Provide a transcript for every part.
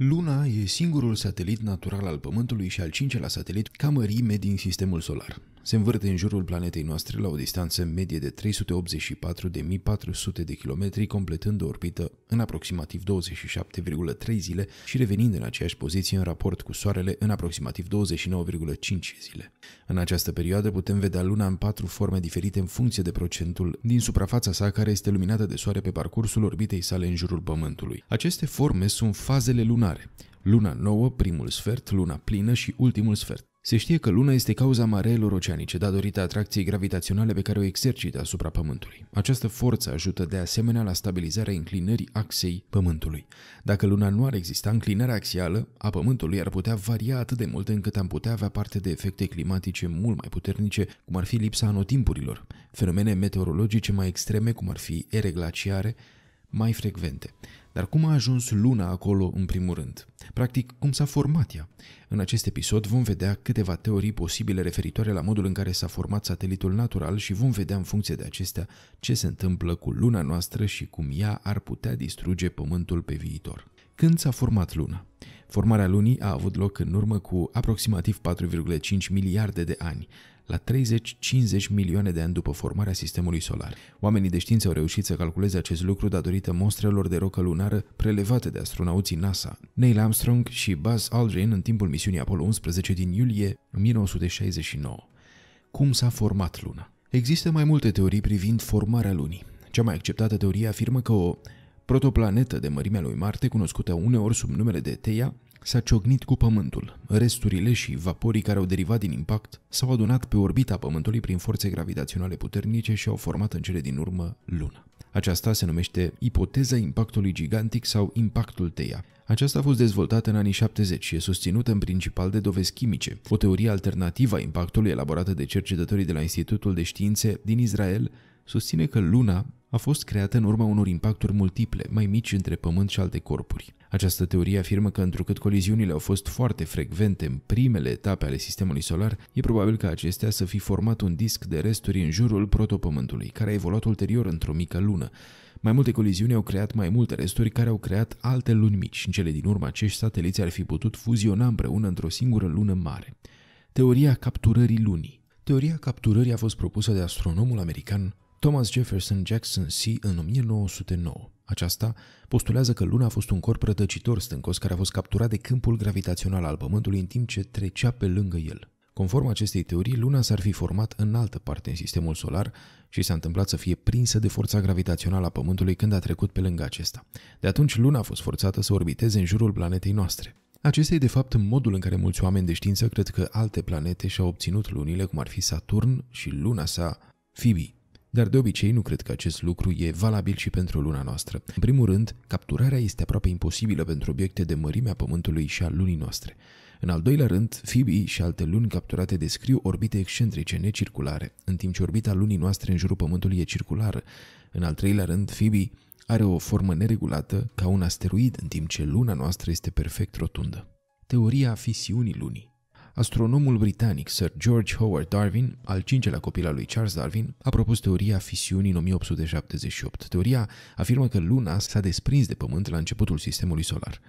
Luna e singurul satelit natural al Pământului și al cincelea satelit ca mărime din sistemul solar. Se învârte în jurul planetei noastre la o distanță medie de 384.400 de kilometri, completând o orbită în aproximativ 27,3 zile și revenind în aceeași poziție în raport cu Soarele în aproximativ 29,5 zile. În această perioadă putem vedea Luna în patru forme diferite în funcție de procentul din suprafața sa care este luminată de Soare pe parcursul orbitei sale în jurul Pământului. Aceste forme sunt fazele lunare lunare. Luna nouă, primul sfert, luna plină și ultimul sfert. Se știe că Luna este cauza mareelor oceanice datorită atracției gravitaționale pe care o exercită asupra Pământului. Această forță ajută de asemenea la stabilizarea înclinării axei Pământului. Dacă Luna nu ar exista, înclinarea axială a Pământului ar putea varia atât de mult încât am putea avea parte de efecte climatice mult mai puternice, cum ar fi lipsa anotimpurilor, fenomene meteorologice mai extreme, cum ar fi ere glaciare, mai frecvente. Dar cum a ajuns luna acolo în primul rând? Practic, cum s-a format ea? În acest episod vom vedea câteva teorii posibile referitoare la modul în care s-a format satelitul natural și vom vedea în funcție de acestea ce se întâmplă cu luna noastră și cum ea ar putea distruge Pământul pe viitor. Când s-a format luna? Formarea lunii a avut loc în urmă cu aproximativ 4,5 miliarde de ani, la 30-50 milioane de ani după formarea sistemului solar. Oamenii de știință au reușit să calculeze acest lucru datorită mostrelor de rocă lunară prelevate de astronauții NASA. Neil Armstrong și Buzz Aldrin în timpul misiunii Apollo 11 din iulie 1969. Cum s-a format Luna? Există mai multe teorii privind formarea Lunii. Cea mai acceptată teorie afirmă că o protoplanetă de mărimea lui Marte, cunoscută uneori sub numele de Theia, s-a ciognit cu pământul. Resturile și vaporii care au derivat din impact s-au adunat pe orbita pământului prin forțe gravitaționale puternice și au format în cele din urmă luna. Aceasta se numește ipoteza impactului gigantic sau impactul TEIA. Aceasta a fost dezvoltată în anii 70 și e susținută în principal de dovezi chimice. O teorie alternativă a impactului elaborată de cercetătorii de la Institutul de Științe din Israel susține că Luna a fost creată în urma unor impacturi multiple, mai mici între Pământ și alte corpuri. Această teorie afirmă că, întrucât coliziunile au fost foarte frecvente în primele etape ale sistemului solar, e probabil ca acestea să fi format un disc de resturi în jurul protopământului, care a evoluat ulterior într-o mică lună. Mai multe coliziuni au creat mai multe resturi care au creat alte luni mici. În cele din urmă, acești sateliți ar fi putut fuziona împreună într-o singură lună mare. Teoria capturării lunii Teoria capturării a fost propusă de astronomul american Thomas Jefferson Jackson C. în 1909. Aceasta postulează că Luna a fost un corp rătăcitor stâncos care a fost capturat de câmpul gravitațional al Pământului în timp ce trecea pe lângă el. Conform acestei teorii, Luna s-ar fi format în altă parte în sistemul solar și s-a întâmplat să fie prinsă de forța gravitațională a Pământului când a trecut pe lângă acesta. De atunci, Luna a fost forțată să orbiteze în jurul planetei noastre. Acesta e de fapt modul în care mulți oameni de știință cred că alte planete și-au obținut lunile, cum ar fi Saturn și luna sa, Phoebe. Dar de obicei nu cred că acest lucru e valabil și pentru luna noastră. În primul rând, capturarea este aproape imposibilă pentru obiecte de mărimea Pământului și a lunii noastre. În al doilea rând, Phoebe și alte luni capturate descriu orbite excentrice, necirculare, în timp ce orbita lunii noastre în jurul Pământului e circulară. În al treilea rând, Phoebe are o formă neregulată ca un asteroid, în timp ce luna noastră este perfect rotundă. Teoria fisiunii lunii Astronomul britanic Sir George Howard Darwin, al cincelea copil al lui Charles Darwin, a propus teoria fisiunii în 1878. Teoria afirmă că Luna s-a desprins de Pământ la începutul sistemului solar.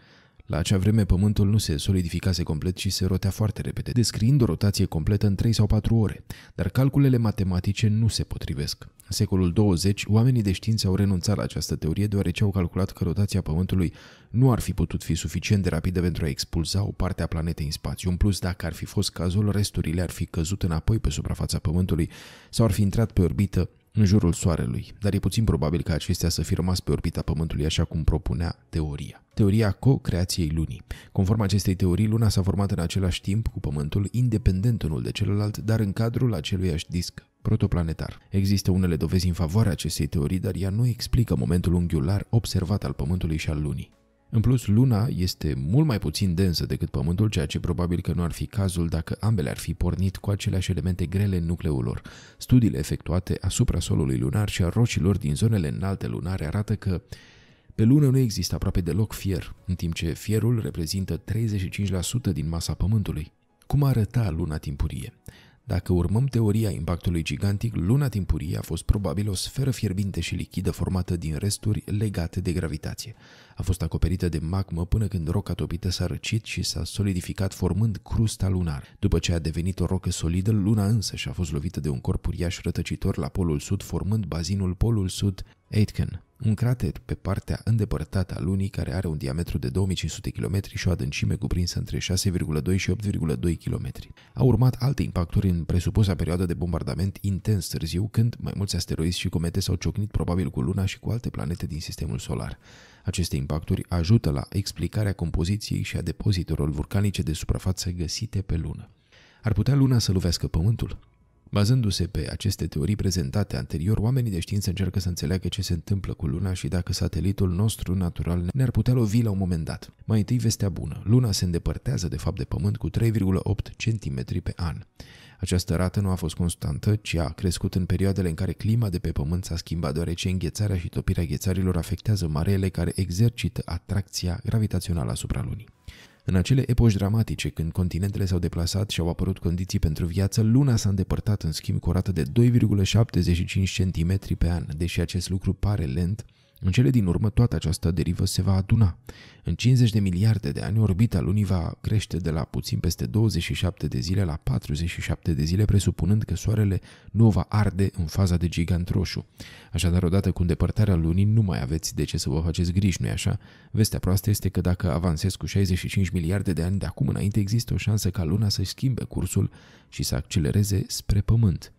La acea vreme, Pământul nu se solidificase complet și se rotea foarte repede, descriind o rotație completă în 3 sau 4 ore, dar calculele matematice nu se potrivesc. În secolul 20, oamenii de știință au renunțat la această teorie deoarece au calculat că rotația Pământului nu ar fi putut fi suficient de rapidă pentru a expulza o parte a planetei în spațiu. În plus, dacă ar fi fost cazul, resturile ar fi căzut înapoi pe suprafața Pământului sau ar fi intrat pe orbită în jurul Soarelui, dar e puțin probabil ca acestea să fi rămas pe orbita Pământului așa cum propunea teoria. Teoria co-creației Lunii. Conform acestei teorii, Luna s-a format în același timp cu Pământul, independent unul de celălalt, dar în cadrul aceluiași disc protoplanetar. Există unele dovezi în favoarea acestei teorii, dar ea nu explică momentul unghiular observat al Pământului și al Lunii. În plus, luna este mult mai puțin densă decât Pământul, ceea ce probabil că nu ar fi cazul dacă ambele ar fi pornit cu aceleași elemente grele în nucleul lor. Studiile efectuate asupra solului lunar și a rocilor din zonele înalte lunare arată că pe lună nu există aproape deloc fier, în timp ce fierul reprezintă 35% din masa Pământului. Cum arăta luna timpurie? Dacă urmăm teoria impactului gigantic, luna timpurie a fost probabil o sferă fierbinte și lichidă formată din resturi legate de gravitație. A fost acoperită de magmă până când roca topită s-a răcit și s-a solidificat formând crusta lunară. După ce a devenit o rocă solidă, luna însă și a fost lovită de un corp uriaș rătăcitor la polul sud, formând bazinul polul sud Aitken un crater pe partea îndepărtată a lunii care are un diametru de 2500 km și o adâncime cuprinsă între 6,2 și 8,2 km. Au urmat alte impacturi în presupusa perioadă de bombardament intens târziu, când mai mulți asteroizi și comete s-au ciocnit probabil cu luna și cu alte planete din sistemul solar. Aceste impacturi ajută la explicarea compoziției și a depozitelor vulcanice de suprafață găsite pe lună. Ar putea luna să lovească pământul? Bazându-se pe aceste teorii prezentate anterior, oamenii de știință încearcă să înțeleagă ce se întâmplă cu Luna și dacă satelitul nostru natural ne-ar putea lovi la un moment dat. Mai întâi vestea bună. Luna se îndepărtează de fapt de Pământ cu 3,8 cm pe an. Această rată nu a fost constantă, ci a crescut în perioadele în care clima de pe Pământ s-a schimbat, deoarece înghețarea și topirea ghețarilor afectează marele care exercită atracția gravitațională asupra Lunii. În acele epoși dramatice, când continentele s-au deplasat și au apărut condiții pentru viață, luna s-a îndepărtat în schimb cu o rată de 2,75 cm pe an. Deși acest lucru pare lent, în cele din urmă toată această derivă se va aduna. În 50 de miliarde de ani, orbita lunii va crește de la puțin peste 27 de zile la 47 de zile, presupunând că soarele nu va arde în faza de gigant roșu. Așadar, odată cu îndepărtarea lunii, nu mai aveți de ce să vă faceți griji, nu-i așa? Vestea proastă este că dacă avansez cu 65 miliarde de ani de acum înainte, există o șansă ca luna să-și schimbe cursul și să accelereze spre Pământ.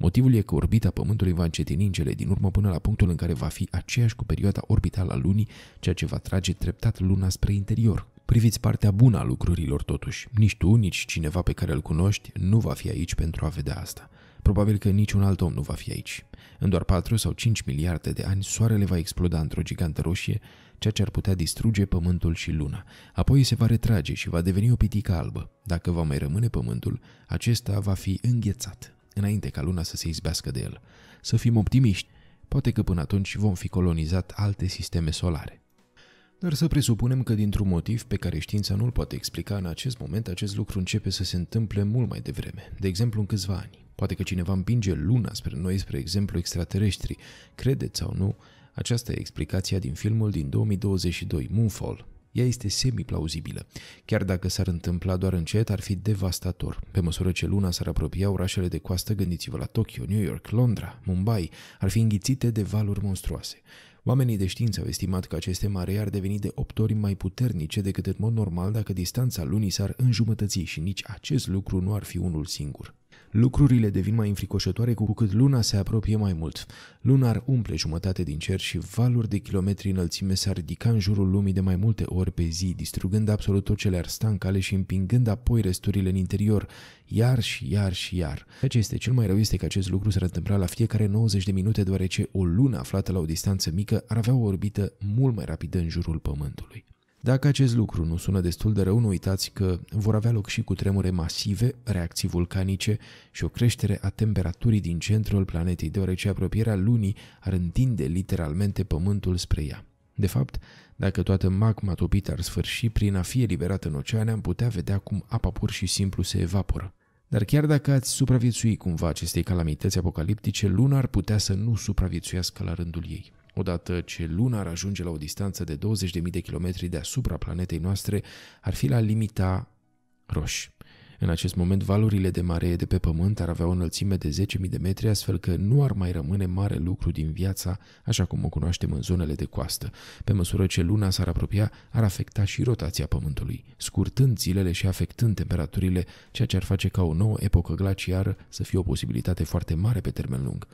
Motivul e că orbita Pământului va încetini în cele din urmă până la punctul în care va fi aceeași cu perioada orbitală a lunii, ceea ce va trage treptat luna spre interior. Priviți partea bună a lucrurilor totuși. Nici tu, nici cineva pe care îl cunoști nu va fi aici pentru a vedea asta. Probabil că niciun alt om nu va fi aici. În doar 4 sau 5 miliarde de ani, soarele va exploda într-o gigantă roșie, ceea ce ar putea distruge pământul și luna. Apoi se va retrage și va deveni o pitică albă. Dacă va mai rămâne pământul, acesta va fi înghețat, înainte ca luna să se izbească de el. Să fim optimiști, poate că până atunci vom fi colonizat alte sisteme solare. Dar să presupunem că dintr-un motiv pe care știința nu-l poate explica în acest moment, acest lucru începe să se întâmple mult mai devreme, de exemplu în câțiva ani. Poate că cineva împinge luna spre noi, spre exemplu extraterestri. Credeți sau nu, aceasta e explicația din filmul din 2022, Moonfall. Ea este semi-plauzibilă. Chiar dacă s-ar întâmpla doar încet, ar fi devastator. Pe măsură ce luna s-ar apropia, orașele de coastă, gândiți-vă la Tokyo, New York, Londra, Mumbai, ar fi înghițite de valuri monstruoase. Oamenii de știință au estimat că aceste maree ar deveni de 8 ori mai puternice decât în mod normal dacă distanța lunii s-ar înjumătăți și nici acest lucru nu ar fi unul singur. Lucrurile devin mai înfricoșătoare cu cât luna se apropie mai mult. Luna ar umple jumătate din cer și valuri de kilometri înălțime s-ar ridica în jurul lumii de mai multe ori pe zi, distrugând absolut tot ce le-ar sta în cale și împingând apoi resturile în interior, iar și iar și iar. Ceea ce este cel mai rău este că acest lucru s-ar întâmpla la fiecare 90 de minute, deoarece o lună aflată la o distanță mică ar avea o orbită mult mai rapidă în jurul Pământului. Dacă acest lucru nu sună destul de rău, nu uitați că vor avea loc și cu tremure masive, reacții vulcanice și o creștere a temperaturii din centrul planetei, deoarece apropierea lunii ar întinde literalmente pământul spre ea. De fapt, dacă toată magma topită ar sfârși prin a fi eliberată în oceane, am putea vedea cum apa pur și simplu se evaporă. Dar chiar dacă ați supraviețui cumva acestei calamități apocaliptice, luna ar putea să nu supraviețuiască la rândul ei. Odată ce Luna ar ajunge la o distanță de 20.000 de kilometri deasupra planetei noastre, ar fi la limita roșie. În acest moment, valurile de mare de pe Pământ ar avea o înălțime de 10.000 de metri, astfel că nu ar mai rămâne mare lucru din viața așa cum o cunoaștem în zonele de coastă. Pe măsură ce luna s-ar apropia, ar afecta și rotația Pământului, scurtând zilele și afectând temperaturile, ceea ce ar face ca o nouă epocă glaciară să fie o posibilitate foarte mare pe termen lung.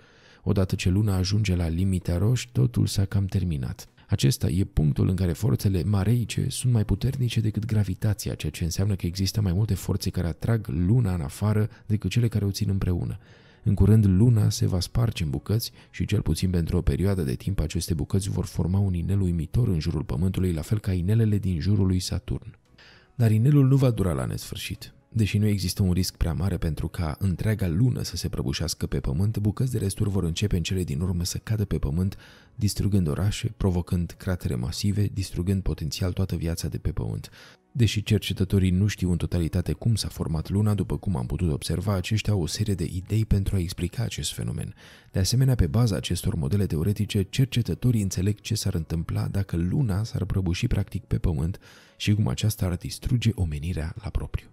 Odată ce luna ajunge la limita roșie, totul s-a cam terminat. Acesta e punctul în care forțele mareice sunt mai puternice decât gravitația, ceea ce înseamnă că există mai multe forțe care atrag luna în afară decât cele care o țin împreună. În curând, luna se va sparge în bucăți și, cel puțin pentru o perioadă de timp, aceste bucăți vor forma un inel uimitor în jurul Pământului, la fel ca inelele din jurul lui Saturn. Dar inelul nu va dura la nesfârșit. Deși nu există un risc prea mare pentru ca întreaga lună să se prăbușească pe pământ, bucăți de resturi vor începe în cele din urmă să cadă pe pământ, distrugând orașe, provocând cratere masive, distrugând potențial toată viața de pe pământ. Deși cercetătorii nu știu în totalitate cum s-a format luna, după cum am putut observa, aceștia au o serie de idei pentru a explica acest fenomen. De asemenea, pe baza acestor modele teoretice, cercetătorii înțeleg ce s-ar întâmpla dacă luna s-ar prăbuși practic pe pământ și cum aceasta ar distruge omenirea la propriu.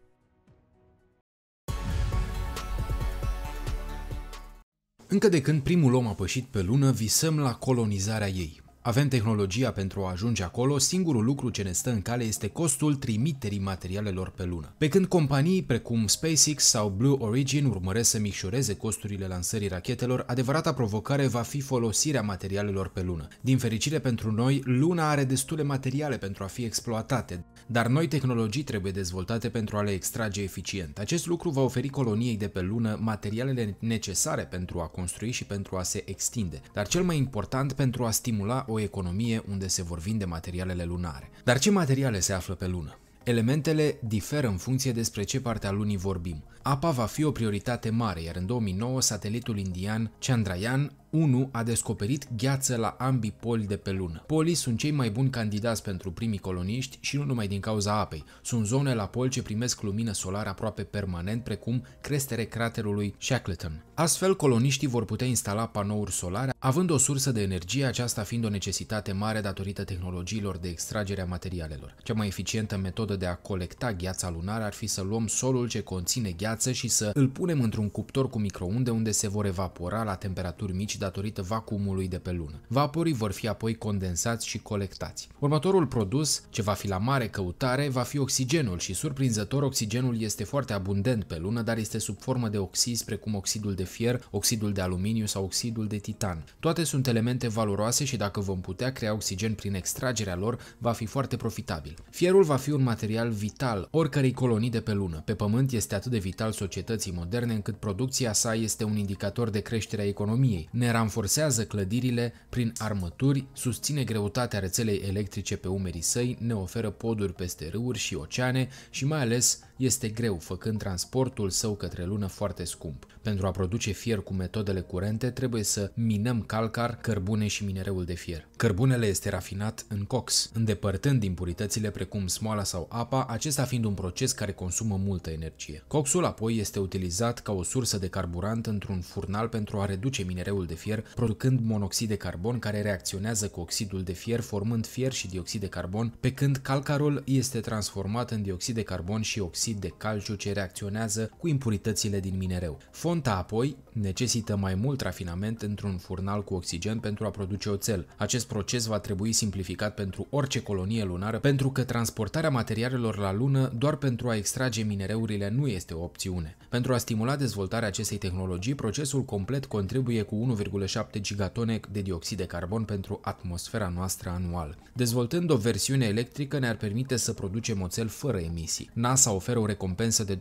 Încă de când primul om a pășit pe lună, visăm la colonizarea ei. Avem tehnologia pentru a ajunge acolo, singurul lucru ce ne stă în cale este costul trimiterii materialelor pe lună. Pe când companii precum SpaceX sau Blue Origin urmăresc să micșoreze costurile lansării rachetelor, adevărata provocare va fi folosirea materialelor pe lună. Din fericire pentru noi, luna are destule materiale pentru a fi exploatate, dar noi tehnologii trebuie dezvoltate pentru a le extrage eficient. Acest lucru va oferi coloniei de pe lună materialele necesare pentru a construi și pentru a se extinde, dar cel mai important pentru a stimula o economie unde se vor vinde materialele lunare. Dar ce materiale se află pe lună? Elementele diferă în funcție despre ce parte a lunii vorbim apa va fi o prioritate mare, iar în 2009 satelitul indian Chandrayaan 1 a descoperit gheață la ambii poli de pe lună. Polii sunt cei mai buni candidați pentru primii coloniști și nu numai din cauza apei. Sunt zone la pol ce primesc lumină solară aproape permanent, precum crestere craterului Shackleton. Astfel, coloniștii vor putea instala panouri solare, având o sursă de energie, aceasta fiind o necesitate mare datorită tehnologiilor de extragere a materialelor. Cea mai eficientă metodă de a colecta gheața lunară ar fi să luăm solul ce conține gheață gheață și să îl punem într-un cuptor cu microunde unde se vor evapora la temperaturi mici datorită vacuumului de pe lună. Vaporii vor fi apoi condensați și colectați. Următorul produs, ce va fi la mare căutare, va fi oxigenul și surprinzător oxigenul este foarte abundent pe lună, dar este sub formă de oxizi precum oxidul de fier, oxidul de aluminiu sau oxidul de titan. Toate sunt elemente valoroase și dacă vom putea crea oxigen prin extragerea lor, va fi foarte profitabil. Fierul va fi un material vital oricărei colonii de pe lună. Pe pământ este atât de vital aspect al societății moderne încât producția sa este un indicator de creștere a economiei. Ne ranforsează clădirile prin armături, susține greutatea rețelei electrice pe umerii săi, ne oferă poduri peste râuri și oceane și mai ales este greu, făcând transportul său către lună foarte scump. Pentru a produce fier cu metodele curente trebuie să minăm calcar, cărbune și minereul de fier. Cărbunele este rafinat în cox, îndepărtând impuritățile precum smoala sau apa, acesta fiind un proces care consumă multă energie. Coxul apoi este utilizat ca o sursă de carburant într-un furnal pentru a reduce minereul de fier, producând monoxid de carbon care reacționează cu oxidul de fier, formând fier și dioxid de carbon, pe când calcarul este transformat în dioxid de carbon și oxid de calciu ce reacționează cu impuritățile din minereu. Fonta apoi necesită mai mult rafinament într-un furnal cu oxigen pentru a produce oțel. Acest proces va trebui simplificat pentru orice colonie lunară, pentru că transportarea materialelor la lună doar pentru a extrage minereurile nu este o opțiune. Pentru a stimula dezvoltarea acestei tehnologii, procesul complet contribuie cu 1,7 gigatone de dioxid de carbon pentru atmosfera noastră anual. Dezvoltând o versiune electrică ne-ar permite să producem oțel fără emisii. NASA oferă o recompensă de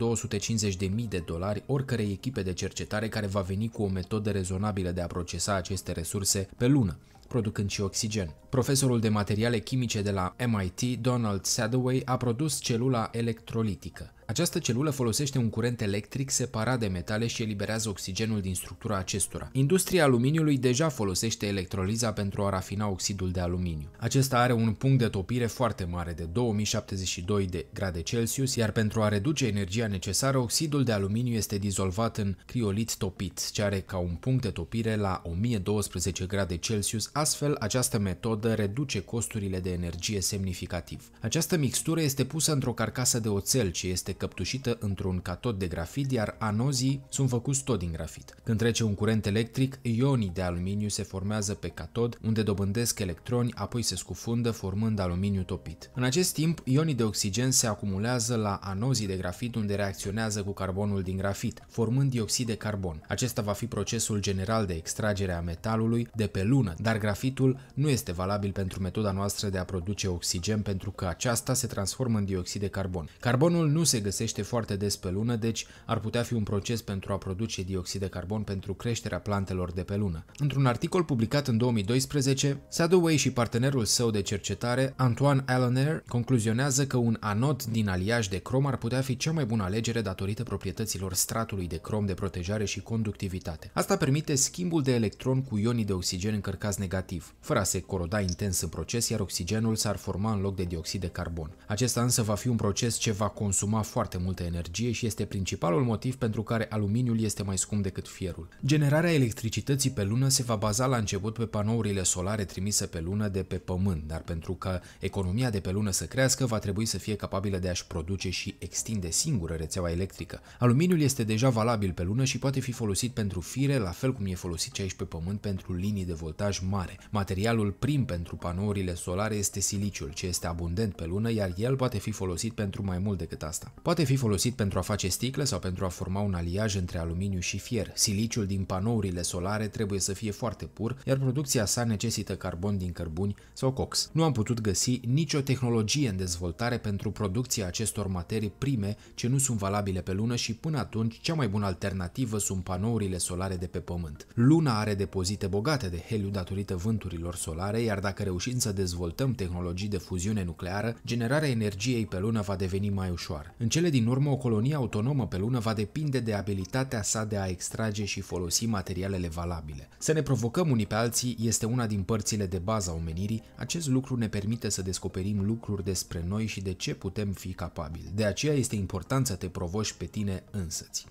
250.000 de dolari oricărei echipe de cercetare care va veni cu o metodă rezonabilă de a procesa aceste resurse pe lună producând și oxigen. Profesorul de materiale chimice de la MIT, Donald Sadoway, a produs celula electrolitică. Această celulă folosește un curent electric separat de metale și eliberează oxigenul din structura acestora. Industria aluminiului deja folosește electroliza pentru a rafina oxidul de aluminiu. Acesta are un punct de topire foarte mare de 2072 de grade Celsius, iar pentru a reduce energia necesară, oxidul de aluminiu este dizolvat în criolit topit, ce are ca un punct de topire la 1012 grade Celsius, astfel această metodă reduce costurile de energie semnificativ. Această mixtură este pusă într-o carcasă de oțel ce este căptușită într-un catod de grafit, iar anozii sunt făcuți tot din grafit. Când trece un curent electric, ionii de aluminiu se formează pe catod, unde dobândesc electroni, apoi se scufundă formând aluminiu topit. În acest timp, ionii de oxigen se acumulează la anozii de grafit unde reacționează cu carbonul din grafit, formând dioxid de carbon. Acesta va fi procesul general de extragere a metalului de pe lună, dar grafitul nu este valabil pentru metoda noastră de a produce oxigen pentru că aceasta se transformă în dioxid de carbon. Carbonul nu se găsește găsește foarte des pe lună, deci ar putea fi un proces pentru a produce dioxid de carbon pentru creșterea plantelor de pe lună. Într-un articol publicat în 2012, Sadoway și partenerul său de cercetare, Antoine Allenair, concluzionează că un anod din aliaj de crom ar putea fi cea mai bună alegere datorită proprietăților stratului de crom de protejare și conductivitate. Asta permite schimbul de electron cu ionii de oxigen încărcați negativ, fără a se coroda intens în proces, iar oxigenul s-ar forma în loc de dioxid de carbon. Acesta însă va fi un proces ce va consuma foarte multă energie și este principalul motiv pentru care aluminiul este mai scump decât fierul. Generarea electricității pe lună se va baza la început pe panourile solare trimise pe lună de pe pământ, dar pentru ca economia de pe lună să crească, va trebui să fie capabilă de a-și produce și extinde singură rețeaua electrică. Aluminiul este deja valabil pe lună și poate fi folosit pentru fire, la fel cum e folosit și aici pe pământ pentru linii de voltaj mare. Materialul prim pentru panourile solare este siliciul, ce este abundent pe lună, iar el poate fi folosit pentru mai mult decât asta. Poate fi folosit pentru a face sticle sau pentru a forma un aliaj între aluminiu și fier. Siliciul din panourile solare trebuie să fie foarte pur, iar producția sa necesită carbon din cărbuni sau cox. Nu am putut găsi nicio tehnologie în dezvoltare pentru producția acestor materii prime ce nu sunt valabile pe lună și până atunci cea mai bună alternativă sunt panourile solare de pe pământ. Luna are depozite bogate de heliu datorită vânturilor solare, iar dacă reușim să dezvoltăm tehnologii de fuziune nucleară, generarea energiei pe lună va deveni mai ușoară. În cele din urmă, o colonie autonomă pe lună va depinde de abilitatea sa de a extrage și folosi materialele valabile. Să ne provocăm unii pe alții este una din părțile de bază a omenirii, acest lucru ne permite să descoperim lucruri despre noi și de ce putem fi capabili. De aceea este important să te provoci pe tine însăți.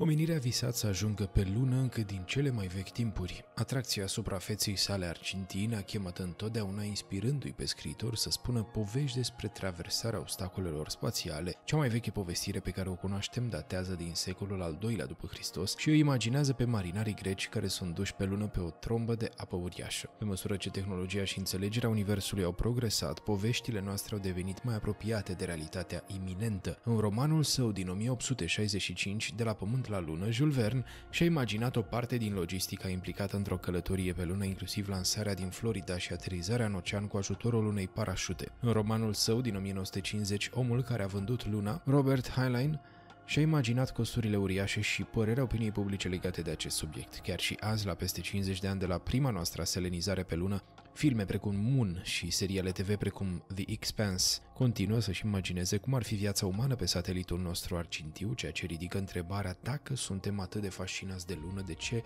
Omenirea a visat să ajungă pe lună încă din cele mai vechi timpuri. Atracția asupra feței sale argintine a chemat întotdeauna inspirându-i pe scriitor să spună povești despre traversarea obstacolelor spațiale. Cea mai veche povestire pe care o cunoaștem datează din secolul al II-lea după Hristos și o imaginează pe marinarii greci care sunt duși pe lună pe o trombă de apă uriașă. Pe măsură ce tehnologia și înțelegerea universului au progresat, poveștile noastre au devenit mai apropiate de realitatea iminentă. În romanul său din 1865, De la pământ la lună, Jules Verne și-a imaginat o parte din logistica implicată într-o călătorie pe lună, inclusiv lansarea din Florida și aterizarea în ocean cu ajutorul unei parașute. În romanul său din 1950, Omul care a vândut luna, Robert Heinlein și-a imaginat costurile uriașe și părerea opiniei publice legate de acest subiect. Chiar și azi, la peste 50 de ani de la prima noastră selenizare pe lună, filme precum Moon și seriale TV precum The Expanse continuă să-și imagineze cum ar fi viața umană pe satelitul nostru argintiu, ceea ce ridică întrebarea dacă suntem atât de fascinați de lună, de ce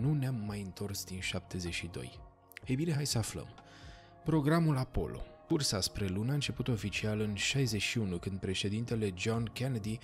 nu ne-am mai întors din 72. Ei bine, hai să aflăm. Programul Apollo, Cursa spre lună a început oficial în 61, când președintele John Kennedy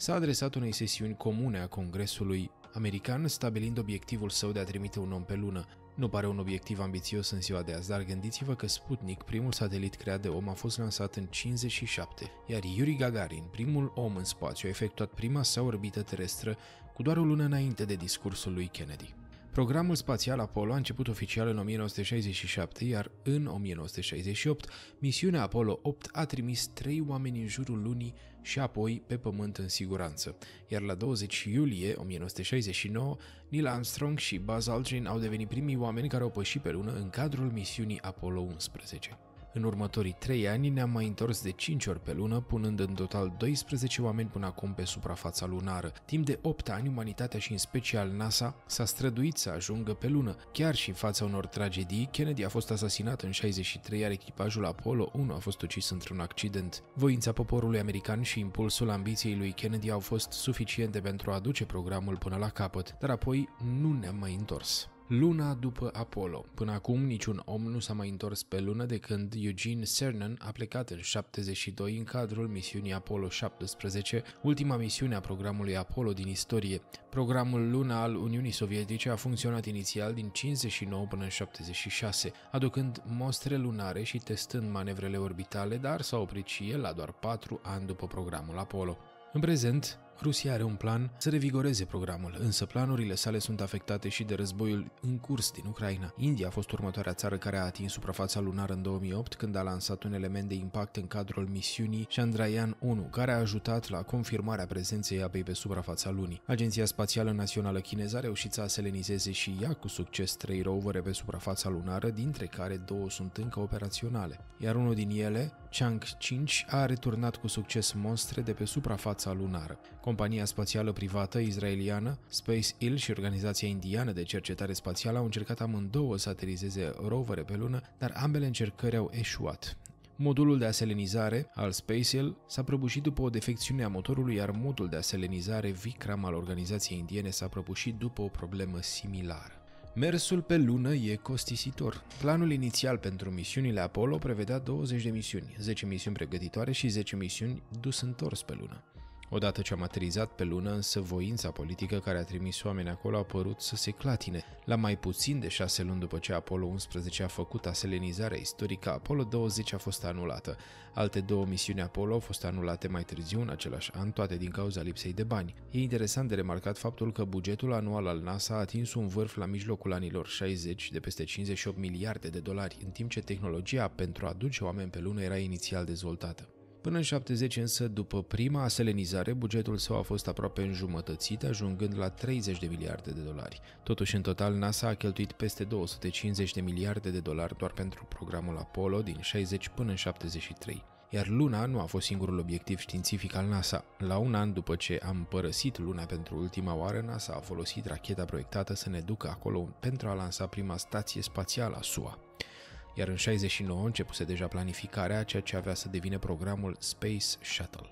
s-a adresat unei sesiuni comune a Congresului american, stabilind obiectivul său de a trimite un om pe lună. Nu pare un obiectiv ambițios în ziua de azi, dar gândiți-vă că Sputnik, primul satelit creat de om, a fost lansat în 57, iar Yuri Gagarin, primul om în spațiu, a efectuat prima sa orbită terestră cu doar o lună înainte de discursul lui Kennedy. Programul spațial Apollo a început oficial în 1967, iar în 1968, misiunea Apollo 8 a trimis trei oameni în jurul lunii și apoi pe pământ în siguranță. Iar la 20 iulie 1969, Neil Armstrong și Buzz Aldrin au devenit primii oameni care au pășit pe lună în cadrul misiunii Apollo 11. În următorii trei ani ne-am mai întors de 5 ori pe lună, punând în total 12 oameni până acum pe suprafața lunară. Timp de 8 ani, umanitatea și în special NASA s-a străduit să ajungă pe lună. Chiar și în fața unor tragedii, Kennedy a fost asasinat în 63, iar echipajul Apollo 1 a fost ucis într-un accident. Voința poporului american și impulsul ambiției lui Kennedy au fost suficiente pentru a duce programul până la capăt, dar apoi nu ne-am mai întors. Luna după Apollo. Până acum, niciun om nu s-a mai întors pe lună de când Eugene Cernan a plecat în 72 în cadrul misiunii Apollo 17, ultima misiune a programului Apollo din istorie. Programul Luna al Uniunii Sovietice a funcționat inițial din 59 până în 76, aducând mostre lunare și testând manevrele orbitale, dar s-a oprit și el la doar 4 ani după programul Apollo. În prezent, Rusia are un plan să revigoreze programul, însă planurile sale sunt afectate și de războiul în curs din Ucraina. India a fost următoarea țară care a atins suprafața lunară în 2008 când a lansat un element de impact în cadrul misiunii Chandrayaan 1, care a ajutat la confirmarea prezenței apei pe suprafața lunii. Agenția Spațială Națională Chineză a reușit să aselenizeze și ea cu succes trei rovere pe suprafața lunară, dintre care două sunt încă operaționale, iar unul din ele, Chang 5, a returnat cu succes monstre de pe suprafața lunară. Compania spațială privată israeliană, SpaceIL și Organizația Indiană de Cercetare Spațială au încercat amândouă să aterizeze rovere pe lună, dar ambele încercări au eșuat. Modulul de aselenizare al SpaceIL s-a prăbușit după o defecțiune a motorului, iar modul de aselenizare Vikram al organizației indiene s-a prăbușit după o problemă similară. Mersul pe lună e costisitor. Planul inițial pentru misiunile Apollo prevedea 20 de misiuni, 10 misiuni pregătitoare și 10 misiuni dus întors pe lună. Odată ce am aterizat pe lună, însă voința politică care a trimis oameni acolo a părut să se clatine. La mai puțin de șase luni după ce Apollo 11 a făcut aselenizarea istorică, Apollo 20 a fost anulată. Alte două misiuni Apollo au fost anulate mai târziu în același an, toate din cauza lipsei de bani. E interesant de remarcat faptul că bugetul anual al NASA a atins un vârf la mijlocul anilor 60 de peste 58 miliarde de dolari, în timp ce tehnologia pentru a duce oameni pe lună era inițial dezvoltată. Până în 70 însă, după prima aselenizare, bugetul său a fost aproape înjumătățit, ajungând la 30 de miliarde de dolari. Totuși, în total, NASA a cheltuit peste 250 de miliarde de dolari doar pentru programul Apollo din 60 până în 73 iar Luna nu a fost singurul obiectiv științific al NASA. La un an după ce am părăsit Luna pentru ultima oară, NASA a folosit racheta proiectată să ne ducă acolo pentru a lansa prima stație spațială a SUA iar în 69 începuse deja planificarea ceea ce avea să devină programul Space Shuttle.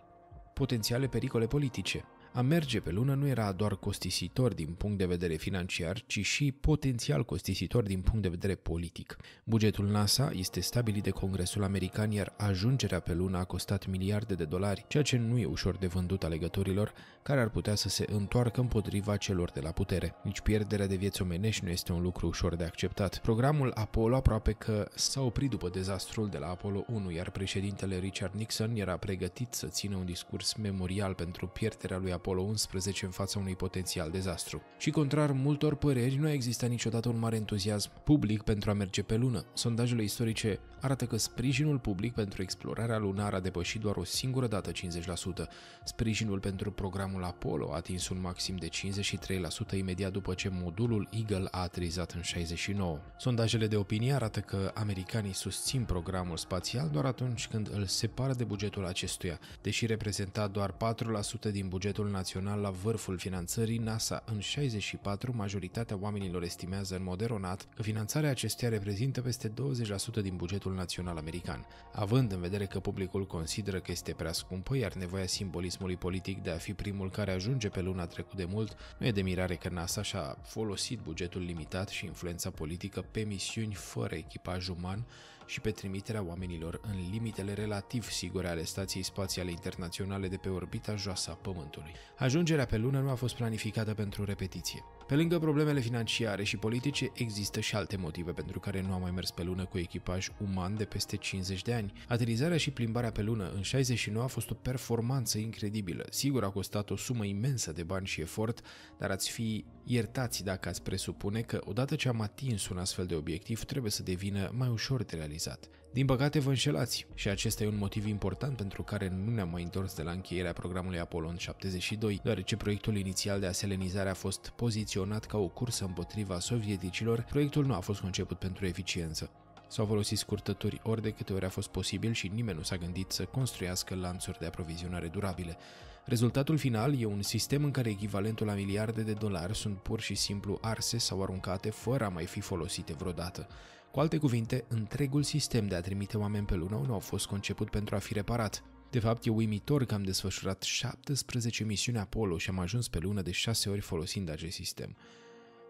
Potențiale pericole politice – a merge pe lună nu era doar costisitor din punct de vedere financiar, ci și potențial costisitor din punct de vedere politic. Bugetul NASA este stabilit de Congresul American, iar ajungerea pe lună a costat miliarde de dolari, ceea ce nu e ușor de vândut alegătorilor, care ar putea să se întoarcă împotriva celor de la putere. Nici pierderea de vieți omenești nu este un lucru ușor de acceptat. Programul Apollo aproape că s-a oprit după dezastrul de la Apollo 1, iar președintele Richard Nixon era pregătit să țină un discurs memorial pentru pierderea lui Apollo Apollo 11 în fața unui potențial dezastru. Și contrar multor păreri, nu a existat niciodată un mare entuziasm public pentru a merge pe lună. Sondajele istorice arată că sprijinul public pentru explorarea lunară a depășit doar o singură dată 50%. Sprijinul pentru programul Apollo a atins un maxim de 53% imediat după ce modulul Eagle a aterizat în 69. Sondajele de opinie arată că americanii susțin programul spațial doar atunci când îl separă de bugetul acestuia, deși reprezenta doar 4% din bugetul național la vârful finanțării NASA în 64, majoritatea oamenilor estimează în mod eronat că finanțarea acesteia reprezintă peste 20% din bugetul național american, având în vedere că publicul consideră că este prea scumpă, iar nevoia simbolismului politic de a fi primul care ajunge pe luna trecut de mult, nu e de mirare că NASA și-a folosit bugetul limitat și influența politică pe misiuni fără echipaj uman, și pe trimiterea oamenilor în limitele relativ sigure ale Stației Spațiale Internaționale de pe orbita joasă a Pământului. Ajungerea pe lună nu a fost planificată pentru repetiție. Pe lângă problemele financiare și politice, există și alte motive pentru care nu a mai mers pe lună cu echipaj uman de peste 50 de ani. Aterizarea și plimbarea pe lună în 69 a fost o performanță incredibilă. Sigur a costat o sumă imensă de bani și efort, dar ați fi iertați dacă ați presupune că odată ce am atins un astfel de obiectiv, trebuie să devină mai ușor de realizat. Din păcate vă înșelați și acesta e un motiv important pentru care nu ne-am mai întors de la încheierea programului Apollo 72, deoarece proiectul inițial de aselenizare a fost poziționat ca o cursă împotriva sovieticilor, proiectul nu a fost conceput pentru eficiență. S-au folosit scurtături ori de câte ori a fost posibil și nimeni nu s-a gândit să construiască lanțuri de aprovizionare durabile. Rezultatul final e un sistem în care echivalentul la miliarde de dolari sunt pur și simplu arse sau aruncate fără a mai fi folosite vreodată. Cu alte cuvinte, întregul sistem de a trimite oameni pe lună nu a fost conceput pentru a fi reparat. De fapt, e uimitor că am desfășurat 17 misiuni Apollo și am ajuns pe lună de 6 ori folosind acest sistem.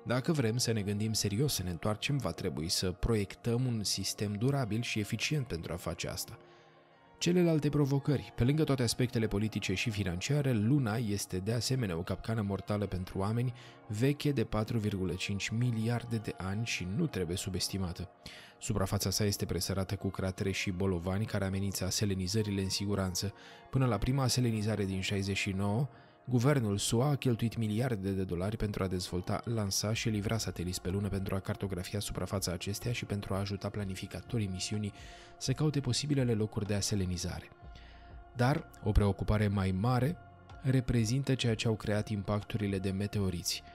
Dacă vrem să ne gândim serios să ne întoarcem, va trebui să proiectăm un sistem durabil și eficient pentru a face asta – Celelalte provocări, pe lângă toate aspectele politice și financiare, luna este de asemenea o capcană mortală pentru oameni veche de 4,5 miliarde de ani și nu trebuie subestimată. Suprafața sa este presărată cu cratere și bolovani care amenință selenizările în siguranță. Până la prima selenizare din 69, Guvernul SUA a cheltuit miliarde de dolari pentru a dezvolta, lansa și livra sateliți pe lună pentru a cartografia suprafața acesteia și pentru a ajuta planificatorii misiunii să caute posibilele locuri de aselenizare. Dar o preocupare mai mare reprezintă ceea ce au creat impacturile de meteoriți –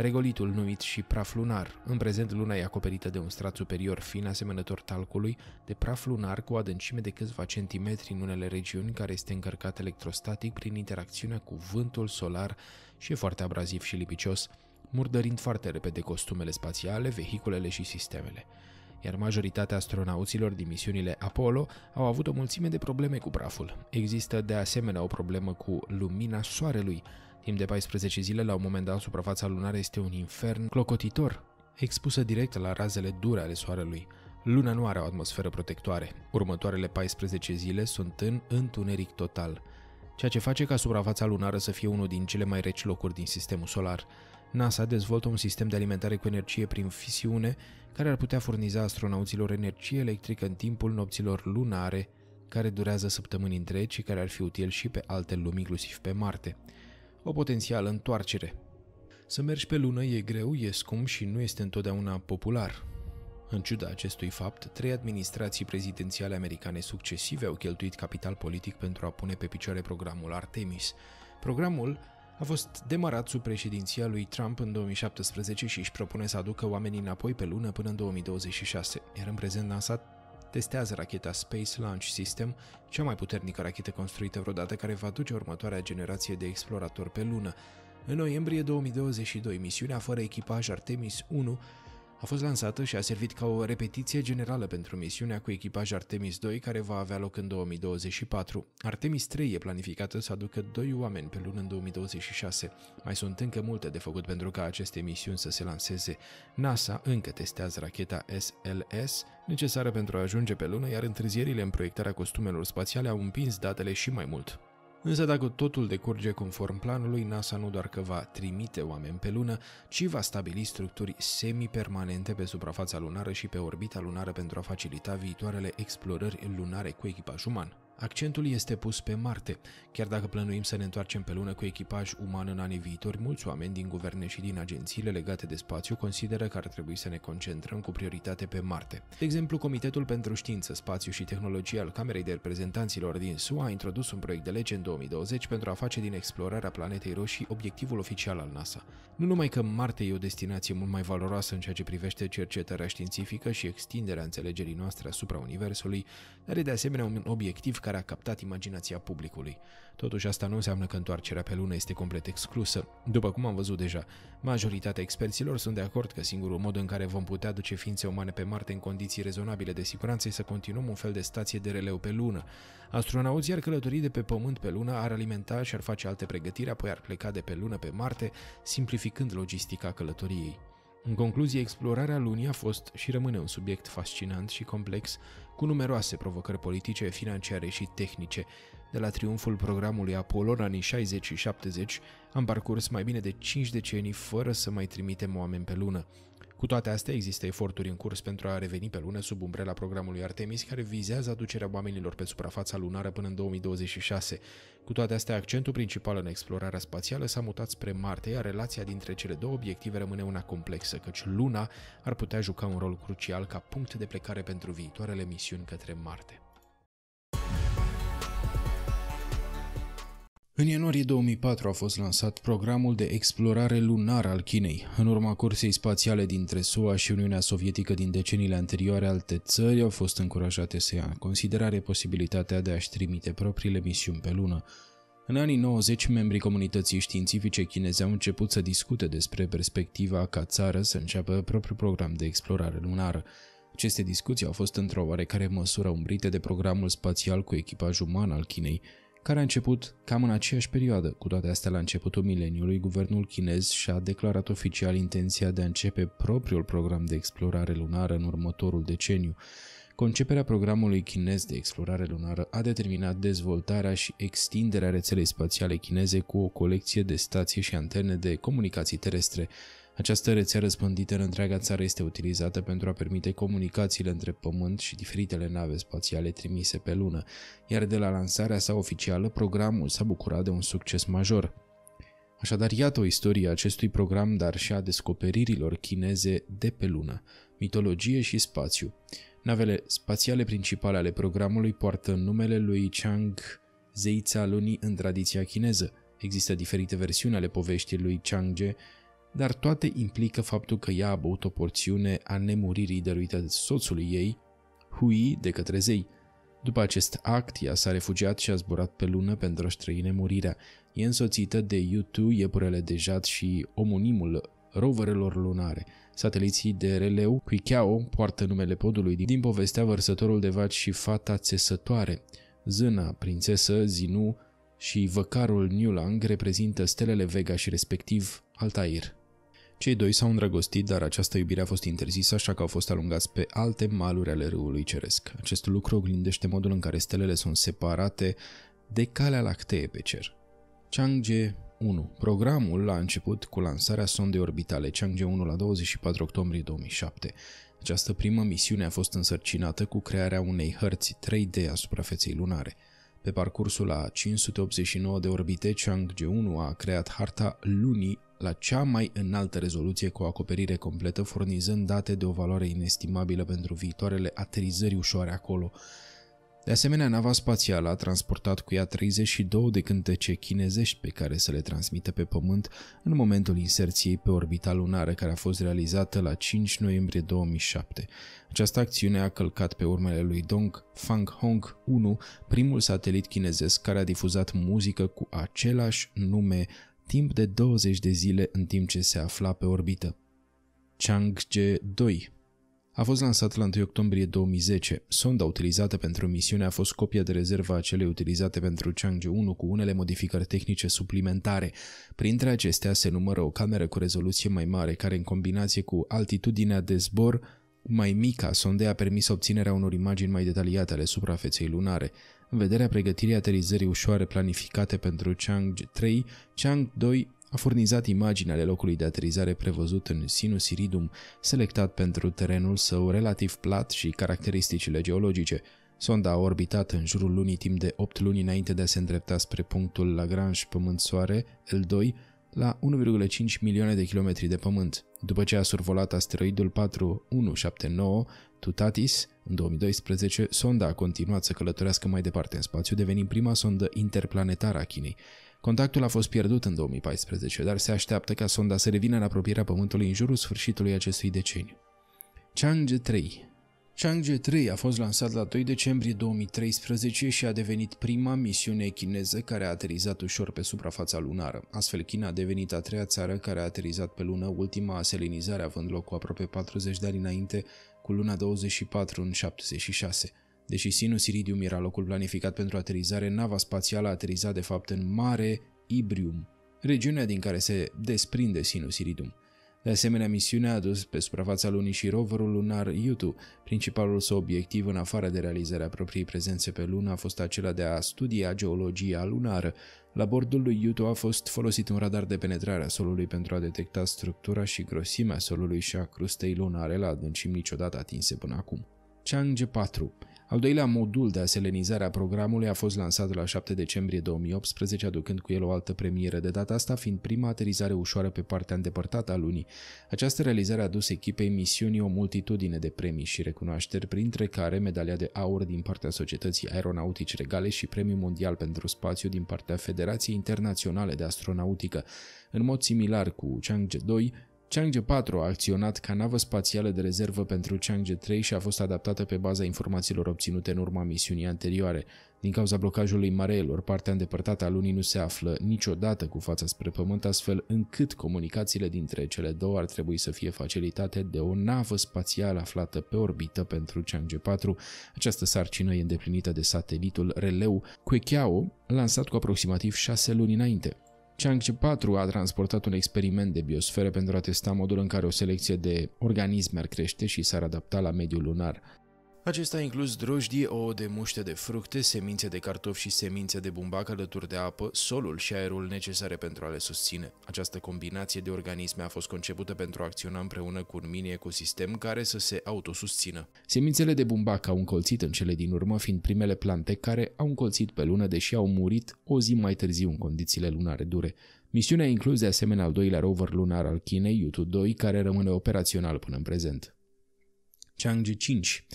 regolitul numit și praf lunar. În prezent, luna e acoperită de un strat superior fin asemănător talcului de praf lunar cu o adâncime de câțiva centimetri în unele regiuni care este încărcat electrostatic prin interacțiunea cu vântul solar și e foarte abraziv și lipicios, murdărind foarte repede costumele spațiale, vehiculele și sistemele iar majoritatea astronauților din misiunile Apollo au avut o mulțime de probleme cu praful. Există de asemenea o problemă cu lumina soarelui, Timp de 14 zile, la un moment dat, suprafața lunară este un infern clocotitor, expusă direct la razele dure ale soarelui. Luna nu are o atmosferă protectoare. Următoarele 14 zile sunt în întuneric total, ceea ce face ca suprafața lunară să fie unul din cele mai reci locuri din sistemul solar. NASA dezvoltă un sistem de alimentare cu energie prin fisiune care ar putea furniza astronauților energie electrică în timpul nopților lunare, care durează săptămâni întregi și care ar fi util și pe alte lumi, inclusiv pe Marte o potențială întoarcere. Să mergi pe lună e greu, e scump și nu este întotdeauna popular. În ciuda acestui fapt, trei administrații prezidențiale americane succesive au cheltuit capital politic pentru a pune pe picioare programul Artemis. Programul a fost demarat sub președinția lui Trump în 2017 și își propune să aducă oamenii înapoi pe lună până în 2026, iar în prezent NASA testează racheta Space Launch System, cea mai puternică rachetă construită vreodată care va duce următoarea generație de exploratori pe lună. În noiembrie 2022, misiunea fără echipaj Artemis 1 a fost lansată și a servit ca o repetiție generală pentru misiunea cu echipaj Artemis 2 care va avea loc în 2024. Artemis 3 e planificată să aducă doi oameni pe lună în 2026. Mai sunt încă multe de făcut pentru ca aceste misiuni să se lanseze. NASA încă testează racheta SLS necesară pentru a ajunge pe lună, iar întârzierile în proiectarea costumelor spațiale au împins datele și mai mult. Însă dacă totul decurge conform planului, NASA nu doar că va trimite oameni pe lună, ci va stabili structuri semipermanente pe suprafața lunară și pe orbita lunară pentru a facilita viitoarele explorări lunare cu echipaj uman. Accentul este pus pe Marte. Chiar dacă plănuim să ne întoarcem pe lună cu echipaj uman în anii viitori, mulți oameni din guverne și din agențiile legate de spațiu consideră că ar trebui să ne concentrăm cu prioritate pe Marte. De exemplu, Comitetul pentru Știință, Spațiu și Tehnologie al Camerei de Reprezentanților din SUA a introdus un proiect de lege în 2020 pentru a face din explorarea planetei roșii obiectivul oficial al NASA. Nu numai că Marte e o destinație mult mai valoroasă în ceea ce privește cercetarea științifică și extinderea înțelegerii noastre asupra Universului, dar e de asemenea un obiectiv care care a captat imaginația publicului. Totuși asta nu înseamnă că întoarcerea pe lună este complet exclusă. După cum am văzut deja, majoritatea experților sunt de acord că singurul mod în care vom putea duce ființe umane pe Marte în condiții rezonabile de siguranță este să continuăm un fel de stație de releu pe lună. Astronauții ar călători de pe Pământ pe lună, ar alimenta și ar face alte pregătiri, apoi ar pleca de pe lună pe Marte, simplificând logistica călătoriei. În concluzie, explorarea lunii a fost și rămâne un subiect fascinant și complex, cu numeroase provocări politice, financiare și tehnice. De la triumful programului Apollo în anii 60 și 70, am parcurs mai bine de 5 decenii fără să mai trimitem oameni pe lună. Cu toate astea, există eforturi în curs pentru a reveni pe lună sub umbrela programului Artemis, care vizează aducerea oamenilor pe suprafața lunară până în 2026. Cu toate astea, accentul principal în explorarea spațială s-a mutat spre Marte, iar relația dintre cele două obiective rămâne una complexă, căci Luna ar putea juca un rol crucial ca punct de plecare pentru viitoarele misiuni către Marte. În ianuarie 2004 a fost lansat programul de explorare lunară al Chinei. În urma cursei spațiale dintre SUA și Uniunea Sovietică din deceniile anterioare, alte țări au fost încurajate să ia în considerare posibilitatea de a-și trimite propriile misiuni pe lună. În anii 90, membrii comunității științifice chineze au început să discute despre perspectiva ca țară să înceapă propriul program de explorare lunară. Aceste discuții au fost într-o oarecare măsură umbrite de programul spațial cu echipaj uman al Chinei, care a început cam în aceeași perioadă. Cu toate astea, la începutul mileniului, guvernul chinez și-a declarat oficial intenția de a începe propriul program de explorare lunară în următorul deceniu. Conceperea programului chinez de explorare lunară a determinat dezvoltarea și extinderea rețelei spațiale chineze cu o colecție de stații și antene de comunicații terestre, această rețea răspândită în întreaga țară este utilizată pentru a permite comunicațiile între Pământ și diferitele nave spațiale trimise pe Lună, iar de la lansarea sa oficială, programul s-a bucurat de un succes major. Așadar, iată o istorie a acestui program, dar și a descoperirilor chineze de pe Lună, mitologie și spațiu. Navele spațiale principale ale programului poartă numele lui Chang zeița lunii în tradiția chineză. Există diferite versiuni ale poveștii lui Chang'e, dar toate implică faptul că ea a băut o porțiune a nemuririi dăruită de soțului ei, Hui, de către zei. După acest act, ea s-a refugiat și a zburat pe lună pentru a-și trăi nemurirea. E însoțită de U2, iepurele de jad și omonimul roverelor lunare. Sateliții de releu Kuikiao, poartă numele podului din povestea vărsătorul de vaci și fata țesătoare. Zâna, prințesă, Zinu și văcarul Newland reprezintă stelele Vega și respectiv Altair. Cei doi s-au îndrăgostit, dar această iubire a fost interzisă, așa că au fost alungați pe alte maluri ale râului ceresc. Acest lucru oglindește modul în care stelele sunt separate de calea lactee pe cer. Chang'e 1. Programul a început cu lansarea sondei orbitale Chang'e 1 la 24 octombrie 2007. Această primă misiune a fost însărcinată cu crearea unei hărți 3D a suprafeței lunare. Pe parcursul a 589 de orbite, Chang'e 1 a creat harta lunii la cea mai înaltă rezoluție cu o acoperire completă, furnizând date de o valoare inestimabilă pentru viitoarele aterizări ușoare acolo. De asemenea, nava spațială a transportat cu ea 32 de cântece chinezești pe care să le transmită pe Pământ în momentul inserției pe orbita lunară care a fost realizată la 5 noiembrie 2007. Această acțiune a călcat pe urmele lui Dong Fang Hong 1, primul satelit chinezesc care a difuzat muzică cu același nume timp de 20 de zile în timp ce se afla pe orbită. Chang'e-2 a fost lansat la 1 octombrie 2010. Sonda utilizată pentru misiune a fost copia de rezervă a celei utilizate pentru Chang'e-1 cu unele modificări tehnice suplimentare. Printre acestea se numără o cameră cu rezoluție mai mare care în combinație cu altitudinea de zbor mai mică a sondei a permis obținerea unor imagini mai detaliate ale suprafeței lunare. În vederea pregătirii aterizării ușoare planificate pentru Chang 3, Chang 2 a furnizat imagini ale locului de aterizare prevăzut în Sinus Iridum, selectat pentru terenul său relativ plat și caracteristicile geologice. Sonda a orbitat în jurul lunii timp de 8 luni înainte de a se îndrepta spre punctul Lagrange Pământ-Soare, L2, la 1,5 milioane de kilometri de pământ. După ce a survolat asteroidul 4179, Tutatis, în 2012, sonda a continuat să călătorească mai departe în spațiu, devenind prima sondă interplanetară a Chinei. Contactul a fost pierdut în 2014, dar se așteaptă ca sonda să revină în apropierea Pământului în jurul sfârșitului acestui deceniu. Chang'e 3 Chang'e 3 a fost lansat la 2 decembrie 2013 și a devenit prima misiune chineză care a aterizat ușor pe suprafața lunară. Astfel, China a devenit a treia țară care a aterizat pe lună, ultima aselenizare având loc cu aproape 40 de ani înainte, cu luna 24 în 76. Deși Sinus Iridium era locul planificat pentru aterizare, nava spațială a aterizat de fapt în Mare Ibrium, regiunea din care se desprinde Sinus Iridium. De asemenea, misiunea a adus pe suprafața lunii și roverul lunar Yutu. Principalul său obiectiv, în afară de realizarea propriei prezențe pe lună, a fost acela de a studia geologia lunară, la bordul lui Yuto a fost folosit un radar de penetrare a solului pentru a detecta structura și grosimea solului și a crustei lunare la adâncimi niciodată atinse până acum. Chang'e 4 al doilea modul de aselenizare a programului a fost lansat la 7 decembrie 2018, aducând cu el o altă premieră, de data asta fiind prima aterizare ușoară pe partea îndepărtată a lunii. Această realizare a dus echipei misiunii o multitudine de premii și recunoașteri, printre care medalia de aur din partea Societății Aeronautici Regale și Premiul Mondial pentru Spațiu din partea Federației Internaționale de Astronautică. În mod similar cu Chang'e 2, Chang'e 4 a acționat ca navă spațială de rezervă pentru Chang'e 3 și a fost adaptată pe baza informațiilor obținute în urma misiunii anterioare. Din cauza blocajului mareelor, partea îndepărtată a lunii nu se află niciodată cu fața spre pământ, astfel încât comunicațiile dintre cele două ar trebui să fie facilitate de o navă spațială aflată pe orbită pentru Chang'e 4. Această sarcină e îndeplinită de satelitul releu Kuekiao, lansat cu aproximativ 6 luni înainte. Chang'e 4 a transportat un experiment de biosferă pentru a testa modul în care o selecție de organisme ar crește și s-ar adapta la mediul lunar. Acesta a inclus drojdie, ouă de muște de fructe, semințe de cartofi și semințe de bumbac alături de apă, solul și aerul necesare pentru a le susține. Această combinație de organisme a fost concepută pentru a acționa împreună cu un mini-ecosistem care să se autosusțină. Semințele de bumbac au încolțit în cele din urmă fiind primele plante care au încolțit pe lună deși au murit o zi mai târziu în condițiile lunare dure. Misiunea a inclus de asemenea al doilea rover lunar al Chinei, Yutu-2, care rămâne operațional până în prezent. Chang'e 5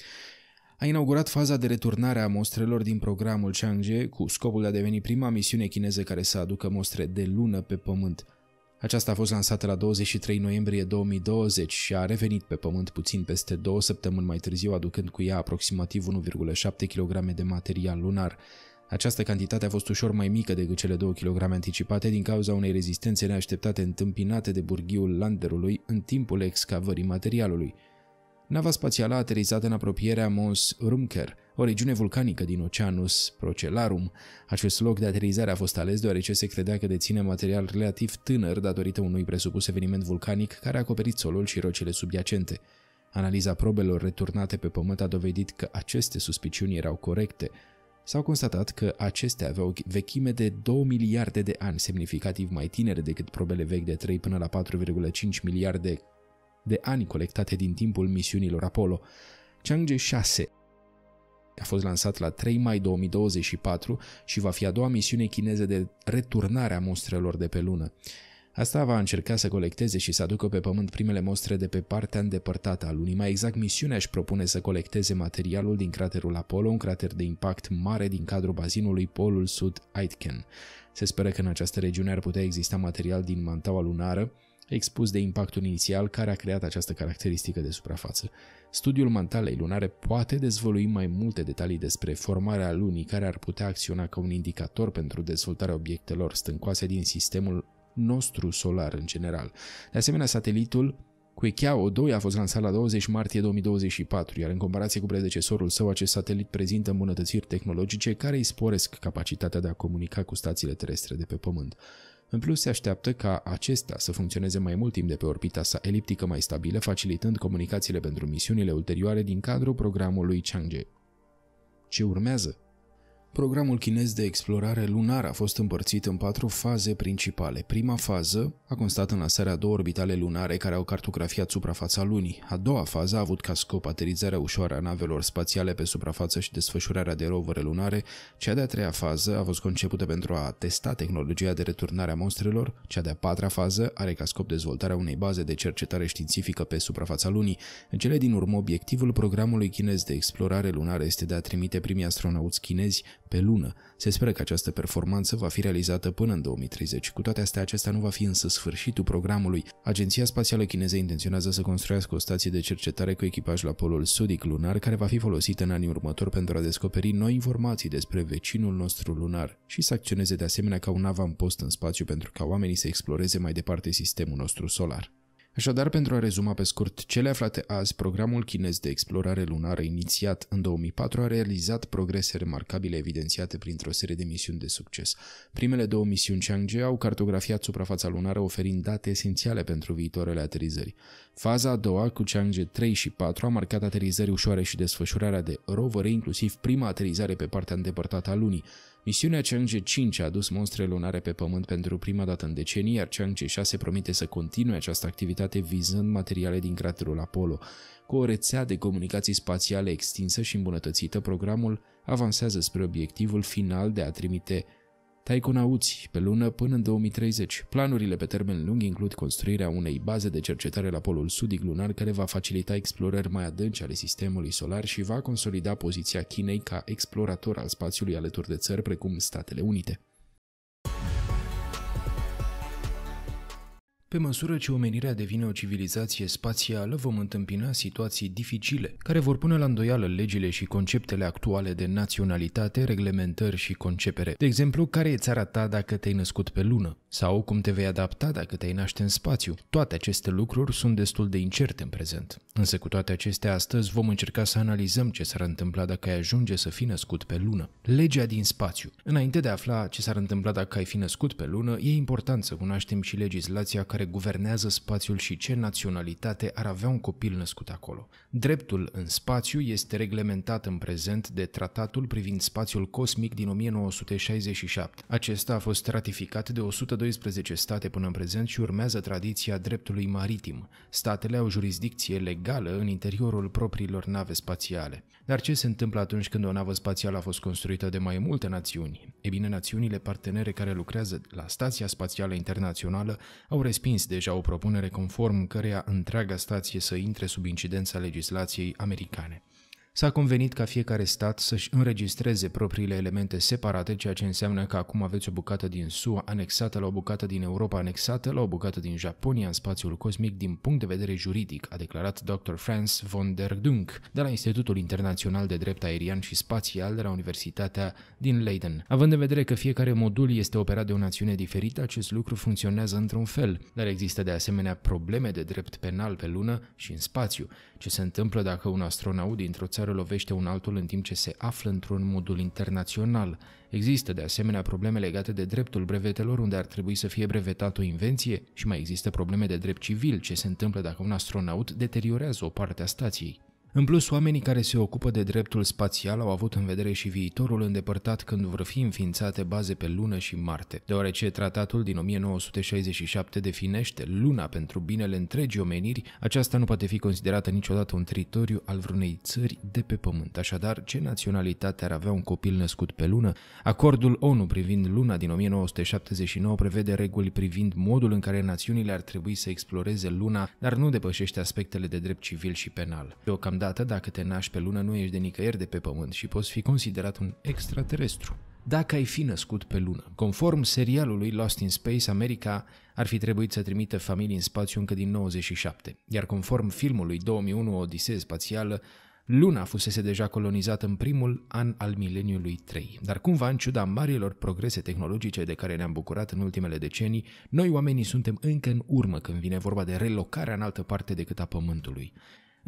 a inaugurat faza de returnare a mostrelor din programul Chang'e cu scopul de a deveni prima misiune chineză care să aducă mostre de lună pe Pământ. Aceasta a fost lansată la 23 noiembrie 2020 și a revenit pe Pământ puțin peste două săptămâni mai târziu, aducând cu ea aproximativ 1,7 kg de material lunar. Această cantitate a fost ușor mai mică decât cele 2 kg anticipate din cauza unei rezistențe neașteptate întâmpinate de burghiul landerului în timpul excavării materialului. Nava spațială a aterizat în apropierea Mons Rumker, o regiune vulcanică din Oceanus Procellarum. Acest loc de aterizare a fost ales deoarece se credea că deține material relativ tânăr datorită unui presupus eveniment vulcanic care a acoperit solul și rocile subiacente. Analiza probelor returnate pe pământ a dovedit că aceste suspiciuni erau corecte. S-au constatat că acestea aveau vechime de 2 miliarde de ani, semnificativ mai tinere decât probele vechi de 3 până la 4,5 miliarde de ani colectate din timpul misiunilor Apollo. Chang'e 6 a fost lansat la 3 mai 2024 și va fi a doua misiune chineză de returnare a mostrelor de pe lună. Asta va încerca să colecteze și să aducă pe pământ primele mostre de pe partea îndepărtată a lunii. Mai exact, misiunea își propune să colecteze materialul din craterul Apollo, un crater de impact mare din cadrul bazinului Polul Sud Aitken. Se speră că în această regiune ar putea exista material din mantaua lunară, expus de impactul inițial care a creat această caracteristică de suprafață. Studiul mantalei lunare poate dezvălui mai multe detalii despre formarea lunii care ar putea acționa ca un indicator pentru dezvoltarea obiectelor stâncoase din sistemul nostru solar în general. De asemenea, satelitul Cuecheao 2 a fost lansat la 20 martie 2024, iar în comparație cu predecesorul său, acest satelit prezintă îmbunătățiri tehnologice care îi sporesc capacitatea de a comunica cu stațiile terestre de pe Pământ. În plus, se așteaptă ca acesta să funcționeze mai mult timp de pe orbita sa eliptică mai stabilă, facilitând comunicațiile pentru misiunile ulterioare din cadrul programului Chang'e. Ce urmează? Programul chinez de explorare lunară a fost împărțit în patru faze principale. Prima fază a constat în lansarea două orbitale lunare care au cartografiat suprafața lunii. A doua fază a avut ca scop aterizarea ușoară a navelor spațiale pe suprafață și desfășurarea de rovere lunare. Cea de-a treia fază a fost concepută pentru a testa tehnologia de returnare a monstrelor. Cea de-a patra fază are ca scop dezvoltarea unei baze de cercetare științifică pe suprafața lunii. În cele din urmă, obiectivul programului chinez de explorare lunară este de a trimite primii astronauți chinezi pe lună. Se speră că această performanță va fi realizată până în 2030. Cu toate astea, acesta nu va fi însă sfârșitul programului. Agenția Spațială Chineză intenționează să construiască o stație de cercetare cu echipaj la polul sudic lunar, care va fi folosită în anii următori pentru a descoperi noi informații despre vecinul nostru lunar și să acționeze de asemenea ca un avampost în spațiu pentru ca oamenii să exploreze mai departe sistemul nostru solar. Așadar, pentru a rezuma pe scurt cele aflate azi, programul chinez de explorare lunară inițiat în 2004 a realizat progrese remarcabile evidențiate printr-o serie de misiuni de succes. Primele două misiuni Chang'e au cartografiat suprafața lunară oferind date esențiale pentru viitoarele aterizări. Faza a doua cu Chang'e 3 și 4 a marcat aterizări ușoare și desfășurarea de rovere, inclusiv prima aterizare pe partea îndepărtată a lunii, Misiunea Chang'e 5 a adus monstre lunare pe Pământ pentru prima dată în decenii, iar Chang'e 6 promite să continue această activitate vizând materiale din craterul Apollo. Cu o rețea de comunicații spațiale extinsă și îmbunătățită, programul avansează spre obiectivul final de a trimite Taikonauți, pe lună până în 2030. Planurile pe termen lung includ construirea unei baze de cercetare la polul sudic lunar care va facilita explorări mai adânci ale sistemului solar și va consolida poziția Chinei ca explorator al spațiului alături de țări precum Statele Unite. Pe măsură ce omenirea devine o civilizație spațială, vom întâmpina situații dificile, care vor pune la îndoială legile și conceptele actuale de naționalitate, reglementări și concepere. De exemplu, care e țara ta dacă te-ai născut pe lună? Sau cum te vei adapta dacă te-ai naște în spațiu? Toate aceste lucruri sunt destul de incerte în prezent. Însă cu toate acestea, astăzi vom încerca să analizăm ce s-ar întâmpla dacă ai ajunge să fii născut pe lună. Legea din spațiu. Înainte de a afla ce s-ar întâmpla dacă ai fi născut pe lună, e important să cunoaștem și legislația care care guvernează spațiul și ce naționalitate ar avea un copil născut acolo. Dreptul în spațiu este reglementat în prezent de Tratatul privind spațiul cosmic din 1967. Acesta a fost ratificat de 112 state până în prezent și urmează tradiția dreptului maritim. Statele au jurisdicție legală în interiorul propriilor nave spațiale. Dar ce se întâmplă atunci când o navă spațială a fost construită de mai multe națiuni? E bine, națiunile partenere care lucrează la Stația Spațială Internațională au respins deja o propunere conform căreia întreaga stație să intre sub incidența legislației americane. S-a convenit ca fiecare stat să-și înregistreze propriile elemente separate, ceea ce înseamnă că acum aveți o bucată din SUA anexată la o bucată din Europa anexată la o bucată din Japonia în spațiul cosmic din punct de vedere juridic, a declarat Dr. Franz von der Dunk de la Institutul Internațional de Drept Aerian și Spațial de la Universitatea din Leiden. Având în vedere că fiecare modul este operat de o națiune diferită, acest lucru funcționează într-un fel, dar există de asemenea probleme de drept penal pe lună și în spațiu. Ce se întâmplă dacă un astronaut dintr-o țară care lovește un altul în timp ce se află într-un modul internațional. Există de asemenea probleme legate de dreptul brevetelor unde ar trebui să fie brevetat o invenție și mai există probleme de drept civil ce se întâmplă dacă un astronaut deteriorează o parte a stației. În plus, oamenii care se ocupă de dreptul spațial au avut în vedere și viitorul îndepărtat când vor fi înființate baze pe Lună și Marte, deoarece tratatul din 1967 definește Luna pentru binele întregii omeniri, aceasta nu poate fi considerată niciodată un teritoriu al vreunei țări de pe Pământ. Așadar, ce naționalitate ar avea un copil născut pe Lună? Acordul ONU privind Luna din 1979 prevede reguli privind modul în care națiunile ar trebui să exploreze Luna, dar nu depășește aspectele de drept civil și penal. Deocamdată Totodată, dacă te naști pe lună, nu ești de nicăieri de pe pământ și poți fi considerat un extraterestru. Dacă ai fi născut pe lună, conform serialului Lost in Space, America ar fi trebuit să trimită familii în spațiu încă din 97, iar conform filmului 2001 Odisee Spațială, Luna fusese deja colonizată în primul an al mileniului 3, dar cumva, în ciuda marilor progrese tehnologice de care ne-am bucurat în ultimele decenii, noi oamenii suntem încă în urmă când vine vorba de relocarea în altă parte decât a Pământului.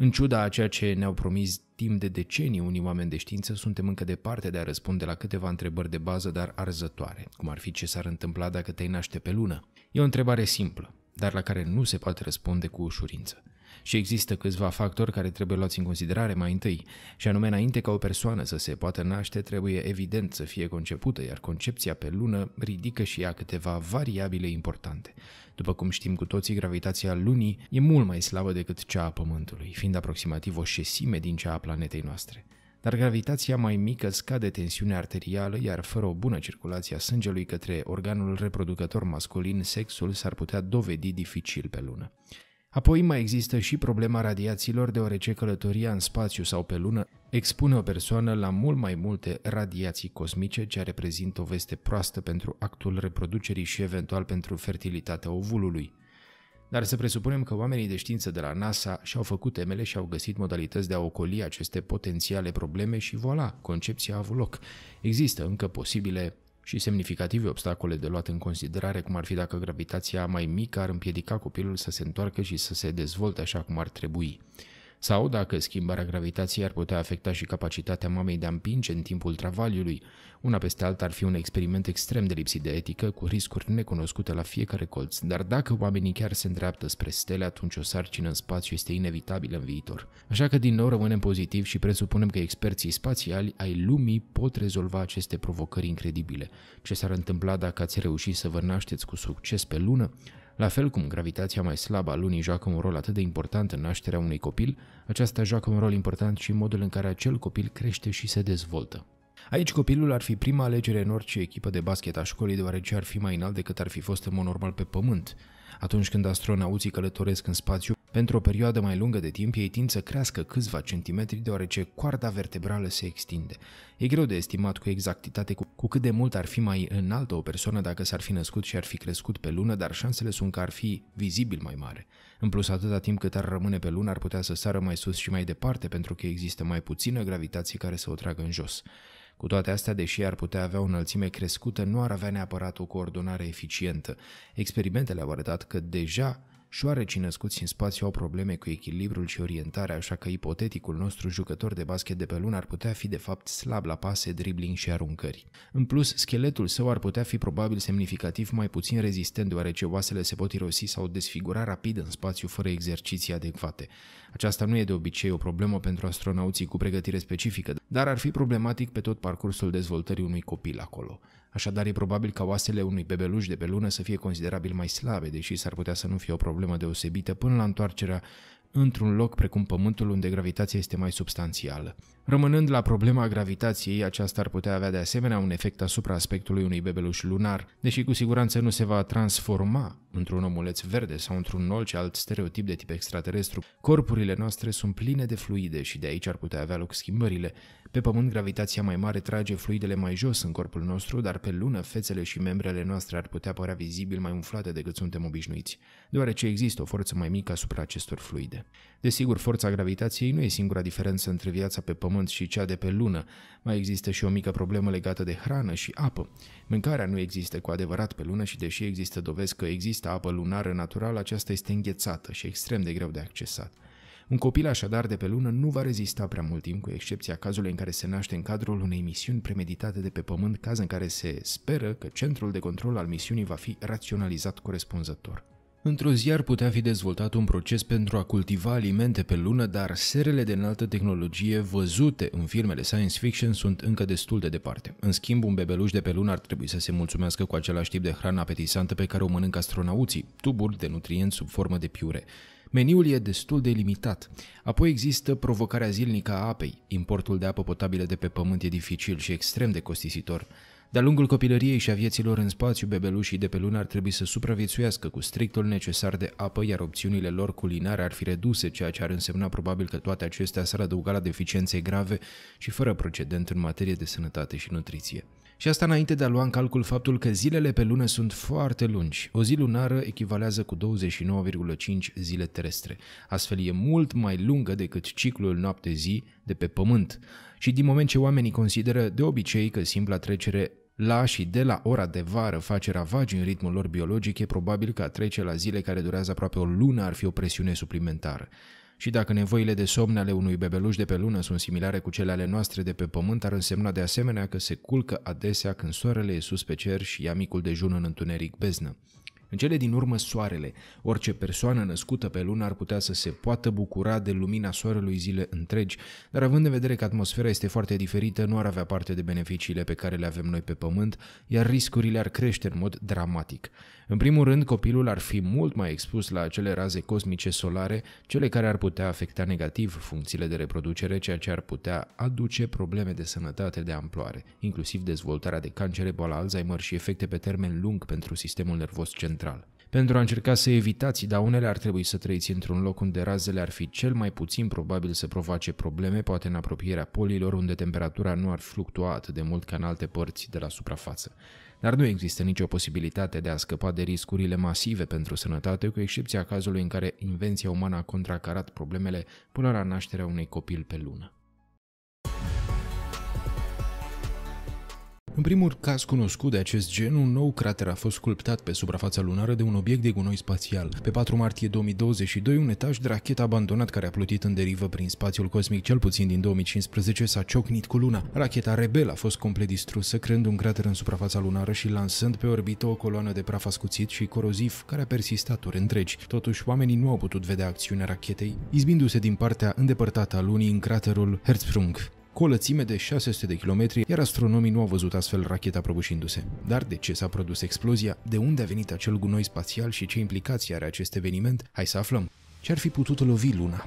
În ciuda a ceea ce ne-au promis timp de decenii unii oameni de știință, suntem încă departe de a răspunde la câteva întrebări de bază, dar arzătoare, cum ar fi ce s-ar întâmpla dacă te-ai naște pe lună. E o întrebare simplă, dar la care nu se poate răspunde cu ușurință. Și există câțiva factori care trebuie luați în considerare mai întâi, și anume înainte ca o persoană să se poată naște, trebuie evident să fie concepută, iar concepția pe lună ridică și ea câteva variabile importante. După cum știm cu toții, gravitația lunii e mult mai slabă decât cea a Pământului, fiind aproximativ o șesime din cea a planetei noastre dar gravitația mai mică scade tensiunea arterială, iar fără o bună circulație a sângelui către organul reproducător masculin, sexul s-ar putea dovedi dificil pe lună. Apoi mai există și problema radiațiilor, deoarece călătoria în spațiu sau pe lună expune o persoană la mult mai multe radiații cosmice, ceea reprezintă o veste proastă pentru actul reproducerii și eventual pentru fertilitatea ovulului. Dar să presupunem că oamenii de știință de la NASA și-au făcut temele și au găsit modalități de a ocoli aceste potențiale probleme și voilà, concepția a avut loc. Există încă posibile și semnificative obstacole de luat în considerare, cum ar fi dacă gravitația mai mică ar împiedica copilul să se întoarcă și să se dezvolte așa cum ar trebui sau dacă schimbarea gravitației ar putea afecta și capacitatea mamei de a împinge în timpul travaliului. Una peste alta ar fi un experiment extrem de lipsit de etică, cu riscuri necunoscute la fiecare colț, dar dacă oamenii chiar se îndreaptă spre stele, atunci o sarcină în spațiu este inevitabilă în viitor. Așa că din nou rămânem pozitiv și presupunem că experții spațiali ai lumii pot rezolva aceste provocări incredibile. Ce s-ar întâmpla dacă ați reușit să vă nașteți cu succes pe lună? La fel cum gravitația mai slabă a lunii joacă un rol atât de important în nașterea unui copil, aceasta joacă un rol important și în modul în care acel copil crește și se dezvoltă. Aici copilul ar fi prima alegere în orice echipă de basket a școlii, deoarece ar fi mai înalt decât ar fi fost în mod normal pe pământ. Atunci când astronauții călătoresc în spațiu, pentru o perioadă mai lungă de timp, ei tind să crească câțiva centimetri deoarece coarda vertebrală se extinde. E greu de estimat cu exactitate cu, cu cât de mult ar fi mai înaltă o persoană dacă s-ar fi născut și ar fi crescut pe lună, dar șansele sunt că ar fi vizibil mai mare. În plus, atâta timp cât ar rămâne pe lună, ar putea să sară mai sus și mai departe pentru că există mai puțină gravitație care să o tragă în jos. Cu toate astea, deși ar putea avea o înălțime crescută, nu ar avea neapărat o coordonare eficientă. Experimentele au arătat că deja Șoarecii născuți în spațiu au probleme cu echilibrul și orientarea, așa că ipoteticul nostru jucător de basket de pe lună ar putea fi de fapt slab la pase, dribling și aruncări. În plus, scheletul său ar putea fi probabil semnificativ mai puțin rezistent, deoarece oasele se pot irosi sau desfigura rapid în spațiu fără exerciții adecvate. Aceasta nu e de obicei o problemă pentru astronauții cu pregătire specifică, dar ar fi problematic pe tot parcursul dezvoltării unui copil acolo. Așadar, e probabil ca oasele unui bebeluș de pe lună să fie considerabil mai slabe, deși s-ar putea să nu fie o problemă deosebită până la întoarcerea într-un loc precum Pământul unde gravitația este mai substanțială. Rămânând la problema gravitației, aceasta ar putea avea de asemenea un efect asupra aspectului unui bebeluș lunar, deși cu siguranță nu se va transforma într-un omuleț verde sau într-un orice alt stereotip de tip extraterestru. Corpurile noastre sunt pline de fluide și de aici ar putea avea loc schimbările, pe Pământ, gravitația mai mare trage fluidele mai jos în corpul nostru, dar pe lună fețele și membrele noastre ar putea părea vizibil mai umflate decât suntem obișnuiți, deoarece există o forță mai mică asupra acestor fluide. Desigur, forța gravitației nu e singura diferență între viața pe Pământ și cea de pe lună. Mai există și o mică problemă legată de hrană și apă. Mâncarea nu există cu adevărat pe lună și deși există dovezi că există apă lunară naturală, aceasta este înghețată și extrem de greu de accesat. Un copil așadar de pe lună nu va rezista prea mult timp, cu excepția cazului în care se naște în cadrul unei misiuni premeditate de pe pământ, caz în care se speră că centrul de control al misiunii va fi raționalizat corespunzător. Într-o zi ar putea fi dezvoltat un proces pentru a cultiva alimente pe lună, dar serele de înaltă tehnologie văzute în filmele science fiction sunt încă destul de departe. În schimb, un bebeluș de pe lună ar trebui să se mulțumească cu același tip de hrană apetisantă pe care o mănâncă astronauții, tuburi de nutrienți sub formă de piure. Meniul e destul de limitat. Apoi există provocarea zilnică a apei. Importul de apă potabilă de pe pământ e dificil și extrem de costisitor. De-a lungul copilăriei și a vieților în spațiu, bebelușii de pe lună ar trebui să supraviețuiască cu strictul necesar de apă, iar opțiunile lor culinare ar fi reduse, ceea ce ar însemna probabil că toate acestea s-ar adăuga la deficiențe grave și fără precedent în materie de sănătate și nutriție. Și asta înainte de a lua în calcul faptul că zilele pe lună sunt foarte lungi. O zi lunară echivalează cu 29,5 zile terestre. Astfel e mult mai lungă decât ciclul noapte-zi de pe Pământ. Și din moment ce oamenii consideră de obicei că simpla trecere la și de la ora de vară face ravagi în ritmul lor biologic, e probabil că a trece la zile care durează aproape o lună ar fi o presiune suplimentară. Și dacă nevoile de somn ale unui bebeluș de pe lună sunt similare cu cele ale noastre de pe pământ, ar însemna de asemenea că se culcă adesea când soarele e sus pe cer și ia micul dejun în întuneric beznă. În cele din urmă, soarele. Orice persoană născută pe lună ar putea să se poată bucura de lumina soarelui zile întregi, dar având în vedere că atmosfera este foarte diferită, nu ar avea parte de beneficiile pe care le avem noi pe pământ, iar riscurile ar crește în mod dramatic. În primul rând, copilul ar fi mult mai expus la acele raze cosmice solare, cele care ar putea afecta negativ funcțiile de reproducere, ceea ce ar putea aduce probleme de sănătate de amploare, inclusiv dezvoltarea de cancere, boala Alzheimer și efecte pe termen lung pentru sistemul nervos central. Pentru a încerca să evitați daunele, ar trebui să trăiți într-un loc unde razele ar fi cel mai puțin probabil să provoace probleme, poate în apropierea polilor, unde temperatura nu ar fluctua atât de mult ca în alte părți de la suprafață dar nu există nicio posibilitate de a scăpa de riscurile masive pentru sănătate, cu excepția cazului în care invenția umană a contracarat problemele până la nașterea unui copil pe lună. În primul caz cunoscut de acest gen, un nou crater a fost sculptat pe suprafața lunară de un obiect de gunoi spațial. Pe 4 martie 2022, un etaj de rachetă abandonat care a plutit în derivă prin spațiul cosmic cel puțin din 2015 s-a ciocnit cu luna. Racheta Rebel a fost complet distrusă, creând un crater în suprafața lunară și lansând pe orbită o coloană de praf ascuțit și coroziv care a persistat ori întregi. Totuși, oamenii nu au putut vedea acțiunea rachetei, izbindu-se din partea îndepărtată a lunii în craterul Herzsprung cu o lățime de 600 de kilometri, iar astronomii nu au văzut astfel racheta prăbușindu-se. Dar de ce s-a produs explozia? De unde a venit acel gunoi spațial și ce implicații are acest eveniment? Hai să aflăm. Ce ar fi putut lovi Luna?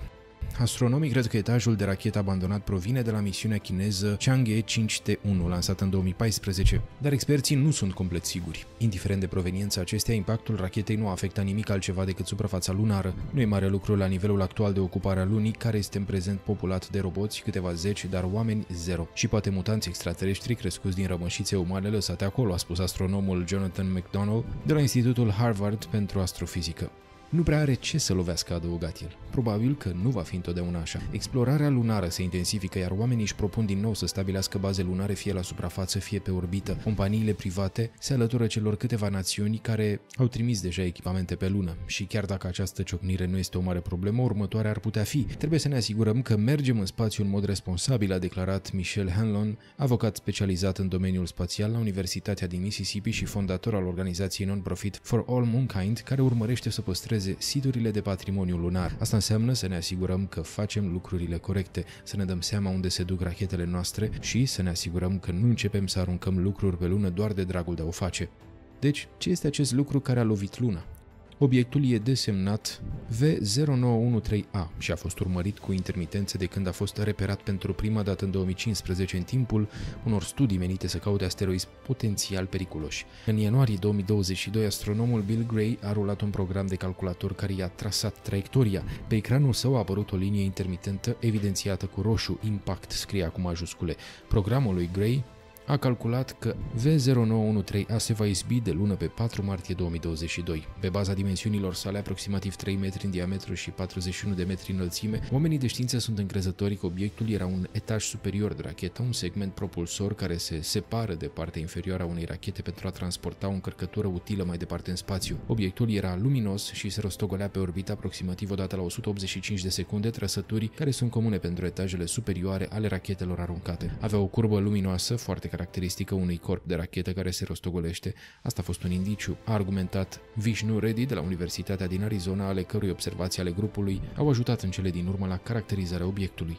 Astronomii cred că etajul de rachetă abandonat provine de la misiunea chineză Chang'e 5T1, lansată în 2014, dar experții nu sunt complet siguri. Indiferent de proveniența acesteia, impactul rachetei nu afecta nimic altceva decât suprafața lunară. Nu e mare lucru la nivelul actual de ocupare a lunii, care este în prezent populat de roboți, câteva zeci, dar oameni zero. Și poate mutanți extraterestri crescuți din rămășițe umane lăsate acolo, a spus astronomul Jonathan McDonald de la Institutul Harvard pentru Astrofizică. Nu prea are ce să lovească, adăugat el. Probabil că nu va fi întotdeauna așa. Explorarea lunară se intensifică, iar oamenii își propun din nou să stabilească baze lunare fie la suprafață, fie pe orbită. Companiile private se alătură celor câteva națiuni care au trimis deja echipamente pe lună și chiar dacă această ciocnire nu este o mare problemă, următoarea ar putea fi. Trebuie să ne asigurăm că mergem în spațiu în mod responsabil, a declarat Michel Hanlon, avocat specializat în domeniul spațial la Universitatea din Mississippi și fondator al organizației non-profit For All Mankind, care urmărește să păstreze protejeze siturile de patrimoniu lunar. Asta înseamnă să ne asigurăm că facem lucrurile corecte, să ne dăm seama unde se duc rachetele noastre și să ne asigurăm că nu începem să aruncăm lucruri pe lună doar de dragul de a o face. Deci, ce este acest lucru care a lovit luna? Obiectul e desemnat V0913A și a fost urmărit cu intermitențe de când a fost reperat pentru prima dată în 2015 în timpul unor studii menite să caute asteroizi potențial periculoși. În ianuarie 2022, astronomul Bill Gray a rulat un program de calculator care i-a trasat traiectoria. Pe ecranul său a apărut o linie intermitentă evidențiată cu roșu, impact scrie cu majuscule. Programul lui Gray a calculat că V0913A se va izbi de lună pe 4 martie 2022. Pe baza dimensiunilor sale, aproximativ 3 metri în diametru și 41 de metri înălțime, oamenii de știință sunt încrezători că obiectul era un etaj superior de rachetă, un segment propulsor care se separă de partea inferioară a unei rachete pentru a transporta o încărcătură utilă mai departe în spațiu. Obiectul era luminos și se rostogolea pe orbită aproximativ odată la 185 de secunde, trăsături care sunt comune pentru etajele superioare ale rachetelor aruncate. Avea o curbă luminoasă foarte caracteristică unui corp de rachetă care se rostogolește. Asta a fost un indiciu, a argumentat Vishnu Reddy de la Universitatea din Arizona, ale cărui observații ale grupului au ajutat în cele din urmă la caracterizarea obiectului.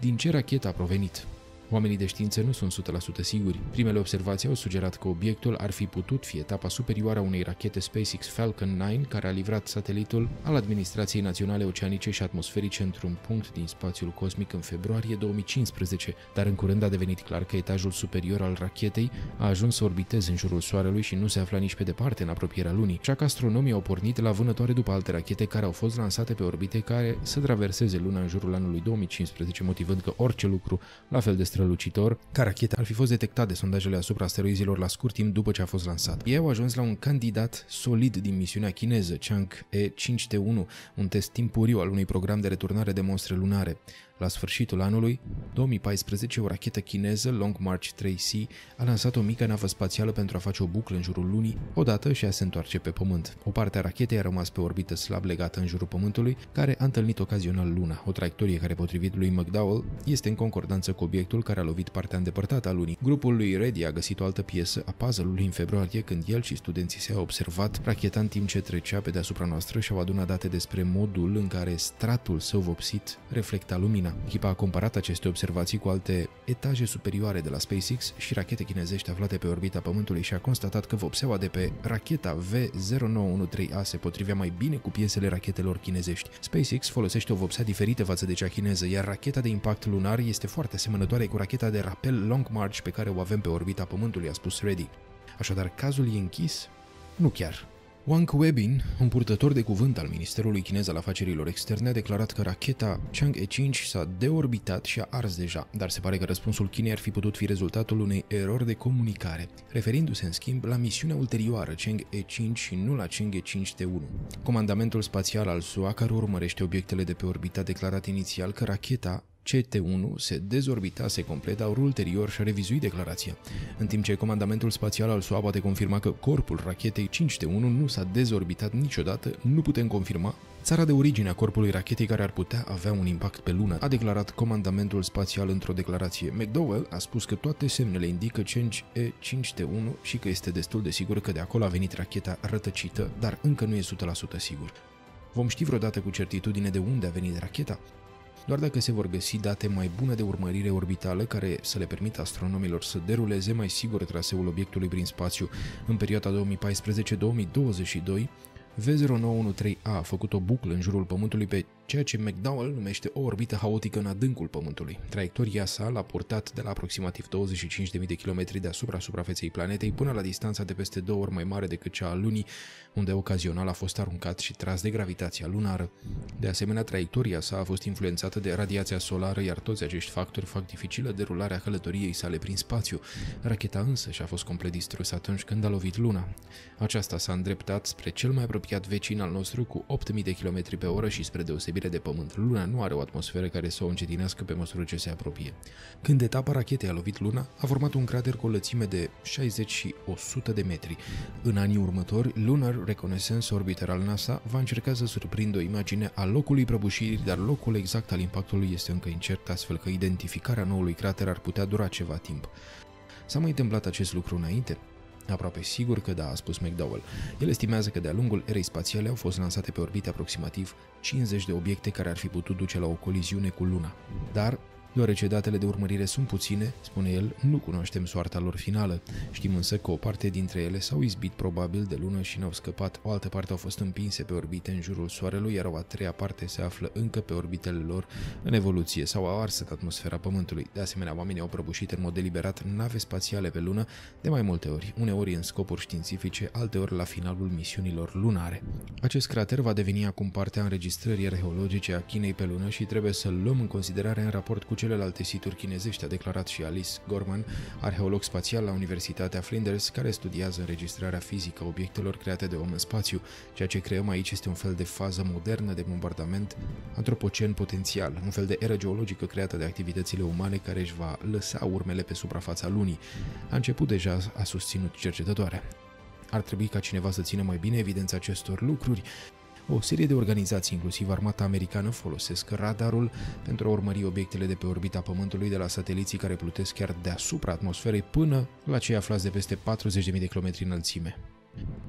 Din ce rachetă a provenit? Oamenii de știință nu sunt 100% siguri. Primele observații au sugerat că obiectul ar fi putut fi etapa superioară a unei rachete SpaceX Falcon 9 care a livrat satelitul al Administrației Naționale Oceanice și Atmosferice într-un punct din spațiul cosmic în februarie 2015, dar în curând a devenit clar că etajul superior al rachetei a ajuns să orbiteze în jurul Soarelui și nu se afla nici pe departe în apropierea Lunii, așa că astronomii au pornit la vânătoare după alte rachete care au fost lansate pe orbite care să traverseze Luna în jurul anului 2015, motivând că orice lucru la fel de strălucitor strălucitor, ca racheta ar fi fost detectat de sondajele asupra asteroizilor la scurt timp după ce a fost lansat. Ei au ajuns la un candidat solid din misiunea chineză, Chang E5T1, un test timpuriu al unui program de returnare de monstre lunare. La sfârșitul anului 2014, o rachetă chineză Long March 3C a lansat o mică navă spațială pentru a face o buclă în jurul lunii, odată și a se întoarce pe Pământ. O parte a rachetei a rămas pe orbită slab legată în jurul Pământului, care a întâlnit ocazional Luna, o traiectorie care, potrivit lui McDowell, este în concordanță cu obiectul care a lovit partea îndepărtată a Lunii. Grupul lui Reddy a găsit o altă piesă a puzzle-ului în februarie, când el și studenții se au observat racheta în timp ce trecea pe deasupra noastră și au adunat date despre modul în care stratul său vopsit reflecta lumina. Echipa a comparat aceste observații cu alte etaje superioare de la SpaceX și rachete chinezești aflate pe orbita Pământului și a constatat că vopseaua de pe racheta V0913A se potrivea mai bine cu piesele rachetelor chinezești. SpaceX folosește o vopsea diferită față de cea chineză, iar racheta de impact lunar este foarte asemănătoare cu racheta de rapel Long March pe care o avem pe orbita Pământului, a spus Reddy. Așadar, cazul e închis? Nu chiar. Wang Webin, un purtător de cuvânt al Ministerului Chinez al Afacerilor Externe, a declarat că racheta Chang'e-5 s-a deorbitat și a ars deja, dar se pare că răspunsul Chinei ar fi putut fi rezultatul unei erori de comunicare, referindu-se în schimb la misiunea ulterioară Chang'e-5 și nu la Chang'e-5T1. Comandamentul spațial al SUA, care urmărește obiectele de pe orbita, a declarat inițial că racheta CT-1 se dezorbitase complet, au ulterior și-a revizuit declarația, în timp ce comandamentul spațial al SUA poate confirma că corpul rachetei 5T-1 nu s-a dezorbitat niciodată, nu putem confirma Țara de origine a corpului rachetei care ar putea avea un impact pe lună, a declarat comandamentul spațial într-o declarație. McDowell a spus că toate semnele indică 5E5T1 și că este destul de sigur că de acolo a venit racheta rătăcită, dar încă nu e 100% sigur. Vom ști vreodată cu certitudine de unde a venit racheta? doar dacă se vor găsi date mai bune de urmărire orbitală care să le permită astronomilor să deruleze mai sigur traseul obiectului prin spațiu în perioada 2014-2022, V0913A a făcut o buclă în jurul Pământului pe ceea ce McDowell numește o orbită haotică în adâncul Pământului. Traiectoria sa l-a purtat de la aproximativ 25.000 de kilometri deasupra suprafeței planetei până la distanța de peste două ori mai mare decât cea a Lunii, unde ocazional a fost aruncat și tras de gravitația lunară. De asemenea, traiectoria sa a fost influențată de radiația solară, iar toți acești factori fac dificilă derularea călătoriei sale prin spațiu. Racheta însă și-a fost complet distrusă atunci când a lovit Luna. Aceasta s-a îndreptat spre cel mai apropiat vecin al nostru cu 8.000 de km pe oră și spre deosebire deosebire de Pământ, Luna nu are o atmosferă care să o încetinească pe măsură ce se apropie. Când etapa rachetei a lovit Luna, a format un crater cu o lățime de 60 și 100 de metri. În anii următori, Lunar Reconnaissance Orbiter al NASA va încerca să surprindă o imagine a locului prăbușirii, dar locul exact al impactului este încă incert, astfel că identificarea noului crater ar putea dura ceva timp. S-a mai întâmplat acest lucru înainte? Aproape sigur că da, a spus McDowell. El estimează că de-a lungul erei spațiale au fost lansate pe orbite aproximativ 50 de obiecte care ar fi putut duce la o coliziune cu Luna. Dar Deoarece datele de urmărire sunt puține, spune el, nu cunoaștem soarta lor finală. Știm însă că o parte dintre ele s-au izbit probabil de lună și n au scăpat, o altă parte au fost împinse pe orbite în jurul Soarelui, iar o a treia parte se află încă pe orbitele lor în evoluție sau au ars în atmosfera Pământului. De asemenea, oamenii au prăbușit în mod deliberat nave spațiale pe lună de mai multe ori, uneori în scopuri științifice, alteori la finalul misiunilor lunare. Acest crater va deveni acum partea înregistrării arheologice a Chinei pe lună și trebuie să-l luăm în considerare în raport cu ce celelalte situri chinezești, a declarat și Alice Gorman, arheolog spațial la Universitatea Flinders, care studiază înregistrarea fizică a obiectelor create de om în spațiu. Ceea ce creăm aici este un fel de fază modernă de bombardament antropocen potențial, un fel de eră geologică creată de activitățile umane care își va lăsa urmele pe suprafața lunii. A început deja, a susținut cercetătoarea. Ar trebui ca cineva să țină mai bine evidența acestor lucruri, o serie de organizații, inclusiv armata americană, folosesc radarul pentru a urmări obiectele de pe orbita Pământului de la sateliții care plutesc chiar deasupra atmosferei până la cei aflați de peste 40.000 de km înălțime.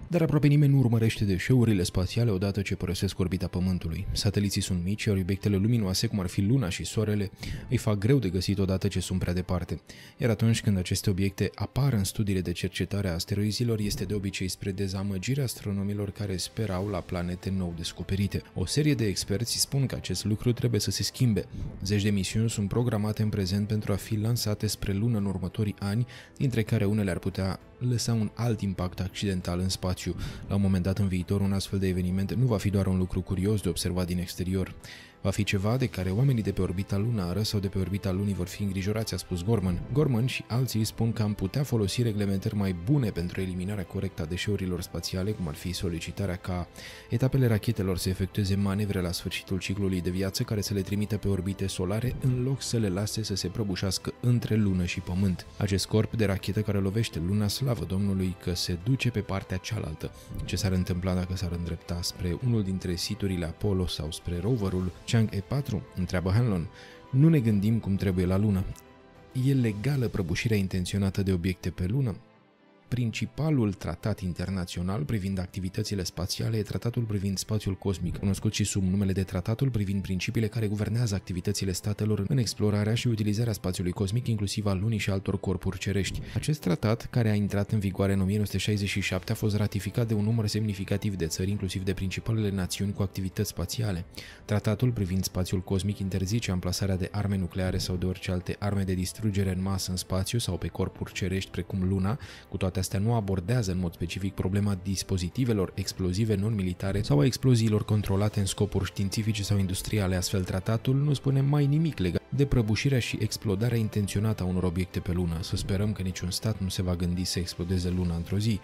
Dar aproape nimeni nu urmărește deșeurile spațiale odată ce părăsesc orbita Pământului. Sateliții sunt mici, iar obiectele luminoase, cum ar fi Luna și Soarele, îi fac greu de găsit odată ce sunt prea departe. Iar atunci când aceste obiecte apar în studiile de cercetare a asteroizilor, este de obicei spre dezamăgirea astronomilor care sperau la planete nou descoperite. O serie de experți spun că acest lucru trebuie să se schimbe. Zeci de misiuni sunt programate în prezent pentru a fi lansate spre Lună în următorii ani, dintre care unele ar putea lăsa un alt impact accidental în spațiu. La un moment dat în viitor, un astfel de eveniment nu va fi doar un lucru curios de observat din exterior. Va fi ceva de care oamenii de pe orbita lunară sau de pe orbita lunii vor fi îngrijorați, a spus Gorman. Gorman și alții spun că am putea folosi reglementări mai bune pentru eliminarea corectă a deșeurilor spațiale, cum ar fi solicitarea ca etapele rachetelor să efectueze manevre la sfârșitul ciclului de viață care să le trimită pe orbite solare în loc să le lase să se prăbușească între lună și pământ. Acest corp de rachetă care lovește luna slavă Domnului că se duce pe partea cealaltă. Ce s-ar întâmpla dacă s-ar îndrepta spre unul dintre siturile Apollo sau spre roverul, ce Chang E4? Întreabă Hanlon. Nu ne gândim cum trebuie la lună. E legală prăbușirea intenționată de obiecte pe lună? Principalul tratat internațional privind activitățile spațiale e tratatul privind spațiul cosmic, cunoscut și sub numele de tratatul privind principiile care guvernează activitățile statelor în explorarea și utilizarea spațiului cosmic, inclusiv al lunii și altor corpuri cerești. Acest tratat, care a intrat în vigoare în 1967, a fost ratificat de un număr semnificativ de țări, inclusiv de principalele națiuni cu activități spațiale. Tratatul privind spațiul cosmic interzice amplasarea de arme nucleare sau de orice alte arme de distrugere în masă în spațiu sau pe corpuri cerești precum Luna, cu toate acestea nu abordează în mod specific problema dispozitivelor explozive non-militare sau a exploziilor controlate în scopuri științifice sau industriale, astfel tratatul nu spune mai nimic legat de prăbușirea și explodarea intenționată a unor obiecte pe lună. Să sperăm că niciun stat nu se va gândi să explodeze luna într-o zi.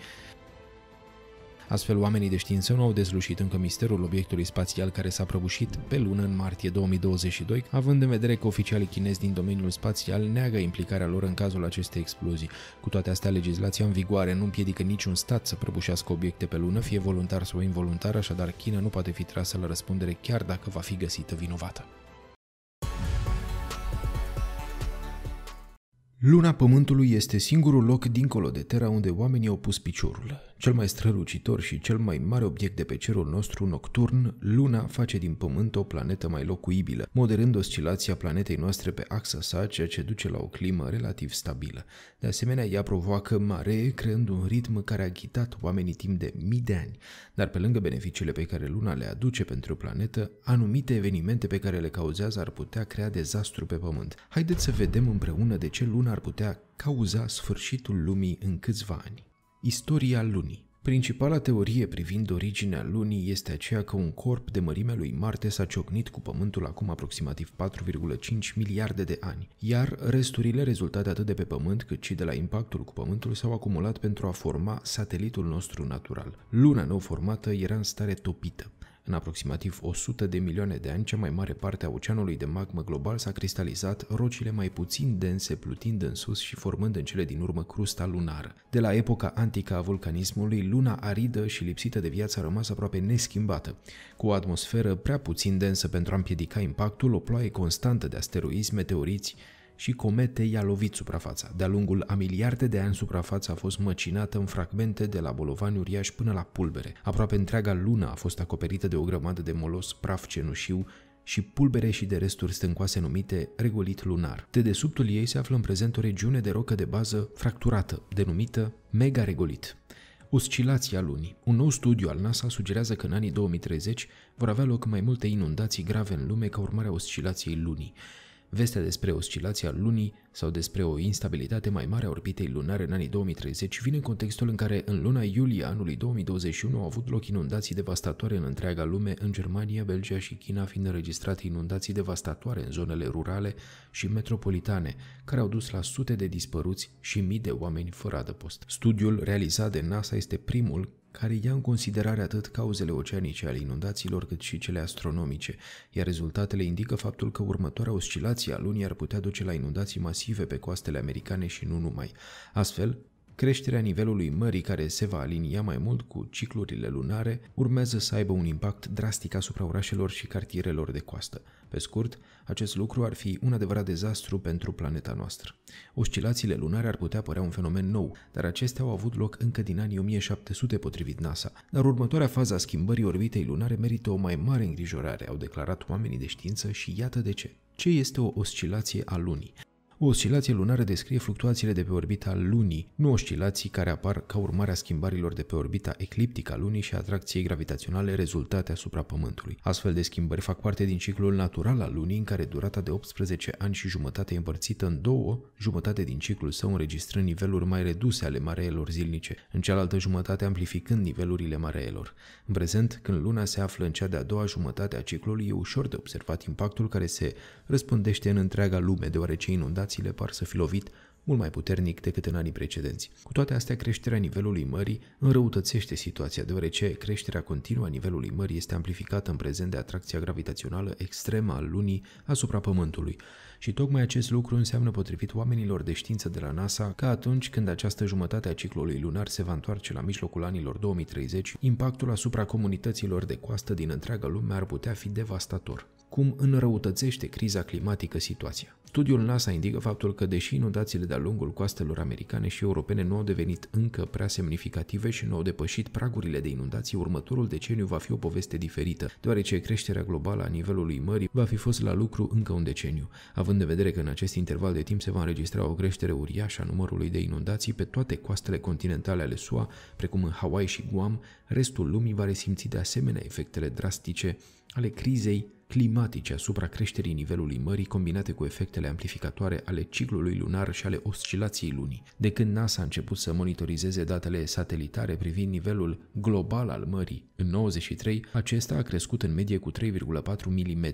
Astfel, oamenii de știință nu au dezlușit încă misterul obiectului spațial care s-a prăbușit pe lună în martie 2022, având în vedere că oficialii chinezi din domeniul spațial neagă implicarea lor în cazul acestei explozii. Cu toate astea, legislația în vigoare nu împiedică niciun stat să prăbușească obiecte pe lună, fie voluntar sau involuntar, așadar China nu poate fi trasă la răspundere chiar dacă va fi găsită vinovată. Luna Pământului este singurul loc dincolo de Terra unde oamenii au pus piciorul. Cel mai strălucitor și cel mai mare obiect de pe cerul nostru nocturn, Luna face din Pământ o planetă mai locuibilă, moderând oscilația planetei noastre pe axa sa, ceea ce duce la o climă relativ stabilă. De asemenea, ea provoacă maree, creând un ritm care a ghitat oamenii timp de mii de ani. Dar pe lângă beneficiile pe care Luna le aduce pentru planetă, anumite evenimente pe care le cauzează ar putea crea dezastru pe Pământ. Haideți să vedem împreună de ce Luna ar putea cauza sfârșitul lumii în câțiva ani. Istoria lunii Principala teorie privind originea lunii este aceea că un corp de mărimea lui Marte s-a ciocnit cu Pământul acum aproximativ 4,5 miliarde de ani, iar resturile rezultate atât de pe Pământ cât și de la impactul cu Pământul s-au acumulat pentru a forma satelitul nostru natural. Luna nou formată era în stare topită, în aproximativ 100 de milioane de ani, cea mai mare parte a oceanului de magmă global s-a cristalizat, rocile mai puțin dense plutind în sus și formând în cele din urmă crusta lunară. De la epoca antică a vulcanismului, luna aridă și lipsită de viață a rămas aproape neschimbată. Cu o atmosferă prea puțin densă pentru a împiedica impactul, o ploaie constantă de asteroizi, meteoriți, și comete i-a lovit suprafața. De-a lungul a miliarde de ani suprafața a fost măcinată în fragmente de la bolovani uriași până la pulbere. Aproape întreaga lună a fost acoperită de o grămadă de molos praf cenușiu și pulbere și de resturi stâncoase numite regolit lunar. De desubtul ei se află în prezent o regiune de rocă de bază fracturată, denumită mega-regolit. regolit. Oscilația lunii. Un nou studiu al NASA sugerează că în anii 2030 vor avea loc mai multe inundații grave în lume ca urmare a oscilației lunii vestea despre oscilația lunii sau despre o instabilitate mai mare a orbitei lunare în anii 2030 vine în contextul în care în luna iulie anului 2021 au avut loc inundații devastatoare în întreaga lume, în Germania, Belgia și China fiind înregistrate inundații devastatoare în zonele rurale și metropolitane, care au dus la sute de dispăruți și mii de oameni fără adăpost. Studiul realizat de NASA este primul care ia în considerare atât cauzele oceanice ale inundațiilor cât și cele astronomice, iar rezultatele indică faptul că următoarea oscilație a lunii ar putea duce la inundații masive pe coastele americane și nu numai. Astfel, creșterea nivelului mării care se va alinia mai mult cu ciclurile lunare urmează să aibă un impact drastic asupra orașelor și cartierelor de coastă. Pe scurt, acest lucru ar fi un adevărat dezastru pentru planeta noastră. Oscilațiile lunare ar putea părea un fenomen nou, dar acestea au avut loc încă din anii 1700 potrivit NASA. Dar următoarea fază a schimbării orbitei lunare merită o mai mare îngrijorare, au declarat oamenii de știință și iată de ce. Ce este o oscilație a lunii? O oscilație lunară descrie fluctuațiile de pe orbita lunii, nu oscilații care apar ca urmare a schimbărilor de pe orbita ecliptică a lunii și a atracției gravitaționale rezultate asupra Pământului. Astfel de schimbări fac parte din ciclul natural al lunii în care durata de 18 ani și jumătate e împărțită în două, jumătate din ciclul său înregistrând niveluri mai reduse ale mareelor zilnice, în cealaltă jumătate amplificând nivelurile mareelor. În prezent, când luna se află în cea de-a doua jumătate a ciclului, e ușor de observat impactul care se răspândește în întreaga lume, deoarece inundații inundațiile par să fi lovit mult mai puternic decât în anii precedenți. Cu toate astea, creșterea nivelului mării înrăutățește situația, deoarece creșterea continuă a nivelului mării este amplificată în prezent de atracția gravitațională extremă a Lunii asupra Pământului. Și tocmai acest lucru înseamnă potrivit oamenilor de știință de la NASA că atunci când această jumătate a ciclului lunar se va întoarce la mijlocul anilor 2030, impactul asupra comunităților de coastă din întreaga lume ar putea fi devastator. Cum înrăutățește criza climatică situația? Studiul NASA indică faptul că, deși inundațiile de-a lungul coastelor americane și europene nu au devenit încă prea semnificative și nu au depășit pragurile de inundații, următorul deceniu va fi o poveste diferită, deoarece creșterea globală a nivelului mării va fi fost la lucru încă un deceniu, având în vedere că în acest interval de timp se va înregistra o creștere uriașă a numărului de inundații pe toate coastele continentale ale SUA, precum în Hawaii și Guam, restul lumii va resimți de asemenea efectele drastice ale crizei climatice asupra creșterii nivelului mării combinate cu efectele amplificatoare ale ciclului lunar și ale oscilației lunii. De când NASA a început să monitorizeze datele satelitare privind nivelul global al mării în 93, acesta a crescut în medie cu 3,4 mm.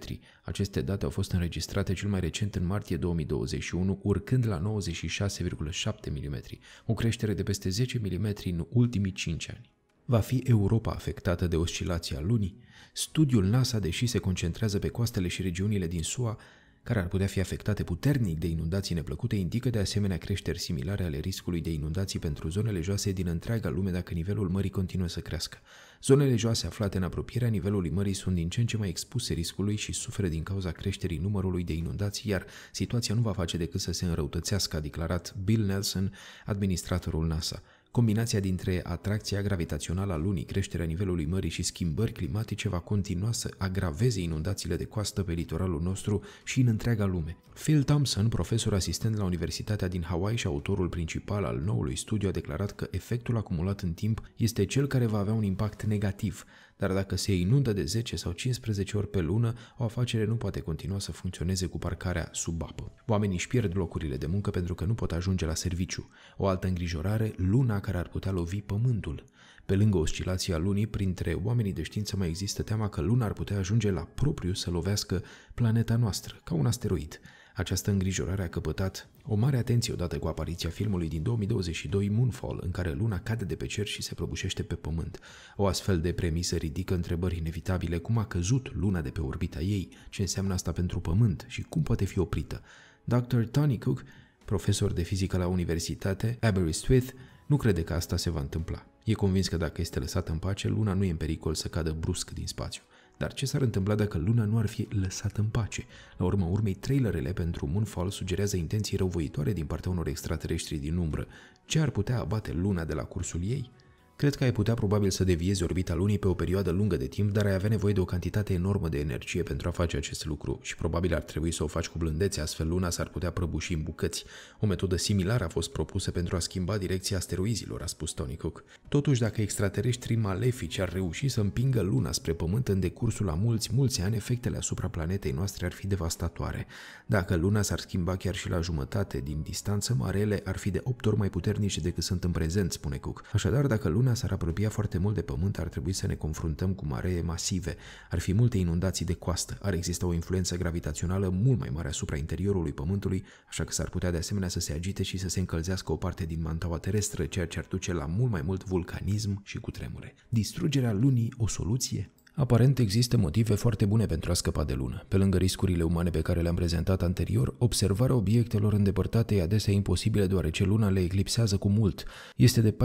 Aceste date au fost înregistrate cel mai recent în martie 2021, urcând la 96,7 mm, o creștere de peste 10 mm în ultimii 5 ani. Va fi Europa afectată de oscilația lunii? Studiul NASA, deși se concentrează pe coastele și regiunile din SUA, care ar putea fi afectate puternic de inundații neplăcute, indică de asemenea creșteri similare ale riscului de inundații pentru zonele joase din întreaga lume dacă nivelul mării continuă să crească. Zonele joase aflate în apropierea nivelului mării sunt din ce în ce mai expuse riscului și suferă din cauza creșterii numărului de inundații, iar situația nu va face decât să se înrăutățească, a declarat Bill Nelson, administratorul NASA. Combinația dintre atracția gravitațională a lunii, creșterea nivelului mării și schimbări climatice va continua să agraveze inundațiile de coastă pe litoralul nostru și în întreaga lume. Phil Thompson, profesor asistent la Universitatea din Hawaii și autorul principal al noului studiu, a declarat că efectul acumulat în timp este cel care va avea un impact negativ dar dacă se inundă de 10 sau 15 ori pe lună, o afacere nu poate continua să funcționeze cu parcarea sub apă. Oamenii își pierd locurile de muncă pentru că nu pot ajunge la serviciu. O altă îngrijorare, luna care ar putea lovi pământul. Pe lângă oscilația lunii, printre oamenii de știință mai există teama că luna ar putea ajunge la propriu să lovească planeta noastră, ca un asteroid. Această îngrijorare a căpătat o mare atenție odată cu apariția filmului din 2022 Moonfall, în care luna cade de pe cer și se prăbușește pe pământ. O astfel de premisă ridică întrebări inevitabile cum a căzut luna de pe orbita ei, ce înseamnă asta pentru pământ și cum poate fi oprită. Dr. Tony Cook, profesor de fizică la Universitate Aberystwyth, nu crede că asta se va întâmpla. E convins că dacă este lăsată în pace, luna nu e în pericol să cadă brusc din spațiu. Dar ce s-ar întâmpla dacă Luna nu ar fi lăsat în pace? La urma urmei, trailerele pentru Moonfall sugerează intenții răuvoitoare din partea unor extraterestri din umbră. Ce ar putea abate Luna de la cursul ei? Cred că ai putea probabil să deviezi orbita lunii pe o perioadă lungă de timp, dar ai avea nevoie de o cantitate enormă de energie pentru a face acest lucru și probabil ar trebui să o faci cu blândețe, astfel luna s-ar putea prăbuși în bucăți. O metodă similară a fost propusă pentru a schimba direcția asteroizilor, a spus Tony Cook. Totuși, dacă extraterestrii malefici ar reuși să împingă luna spre pământ în decursul a mulți, mulți ani, efectele asupra planetei noastre ar fi devastatoare. Dacă luna s-ar schimba chiar și la jumătate din distanță, marele ar fi de 8 ori mai puternice decât sunt în prezent, spune Cook. Așadar, dacă luna Luna s-ar apropia foarte mult de Pământ, ar trebui să ne confruntăm cu maree masive, ar fi multe inundații de coastă, ar exista o influență gravitațională mult mai mare asupra interiorului Pământului, așa că s-ar putea de asemenea să se agite și să se încălzească o parte din mantaua terestră, ceea ce ar duce la mult mai mult vulcanism și cutremure. Distrugerea Lunii o soluție? Aparent există motive foarte bune pentru a scăpa de lună. Pe lângă riscurile umane pe care le-am prezentat anterior, observarea obiectelor îndepărtate e adesea imposibilă deoarece luna le eclipsează cu mult. Este de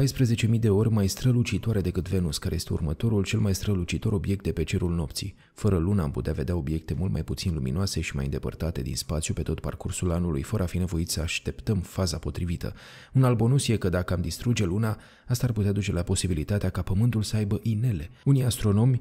14.000 de ori mai strălucitoare decât Venus, care este următorul cel mai strălucitor obiect de pe cerul nopții. Fără luna am putea vedea obiecte mult mai puțin luminoase și mai îndepărtate din spațiu pe tot parcursul anului, fără a fi nevoit să așteptăm faza potrivită. Un alt bonus e că dacă am distruge luna, asta ar putea duce la posibilitatea ca Pământul să aibă inele. Unii astronomi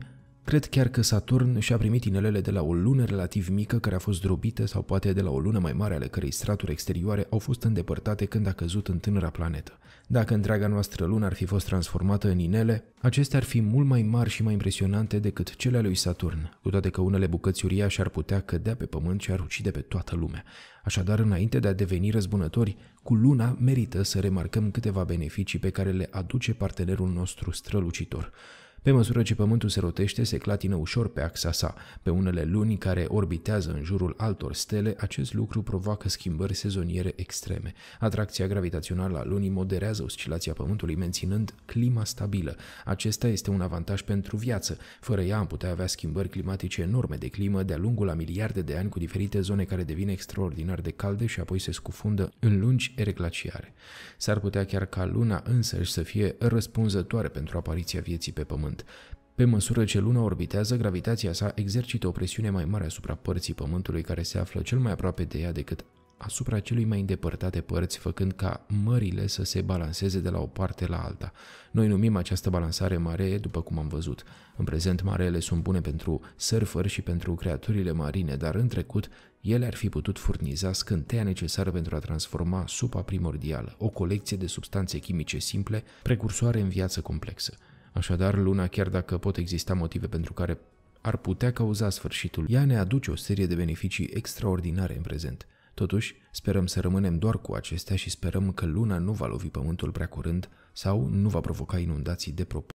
Cred chiar că Saturn și-a primit inelele de la o lună relativ mică care a fost drobită sau poate de la o lună mai mare ale cărei straturi exterioare au fost îndepărtate când a căzut în tânăra planetă. Dacă întreaga noastră lună ar fi fost transformată în inele, acestea ar fi mult mai mari și mai impresionante decât cele ale lui Saturn, cu toate că unele bucăți uriașe ar putea cădea pe pământ și ar ucide pe toată lumea. Așadar, înainte de a deveni răzbunători, cu luna merită să remarcăm câteva beneficii pe care le aduce partenerul nostru strălucitor. Pe măsură ce Pământul se rotește, se clatină ușor pe axa sa. Pe unele luni care orbitează în jurul altor stele, acest lucru provoacă schimbări sezoniere extreme. Atracția gravitațională a lunii moderează oscilația Pământului, menținând clima stabilă. Acesta este un avantaj pentru viață. Fără ea am putea avea schimbări climatice enorme de climă de-a lungul a miliarde de ani cu diferite zone care devin extraordinar de calde și apoi se scufundă în lungi ere glaciare. S-ar putea chiar ca luna însăși să fie răspunzătoare pentru apariția vieții pe Pământ Pământ. Pe măsură ce Luna orbitează, gravitația sa exercită o presiune mai mare asupra părții Pământului care se află cel mai aproape de ea decât asupra celui mai îndepărtate părți, făcând ca mările să se balanceze de la o parte la alta. Noi numim această balansare maree, după cum am văzut. În prezent, mareele sunt bune pentru surferi și pentru creaturile marine, dar în trecut, ele ar fi putut furniza scânteia necesară pentru a transforma supa primordială, o colecție de substanțe chimice simple, precursoare în viață complexă. Așadar, luna, chiar dacă pot exista motive pentru care ar putea cauza sfârșitul, ea ne aduce o serie de beneficii extraordinare în prezent. Totuși, sperăm să rămânem doar cu acestea și sperăm că luna nu va lovi pământul prea curând sau nu va provoca inundații de proporție.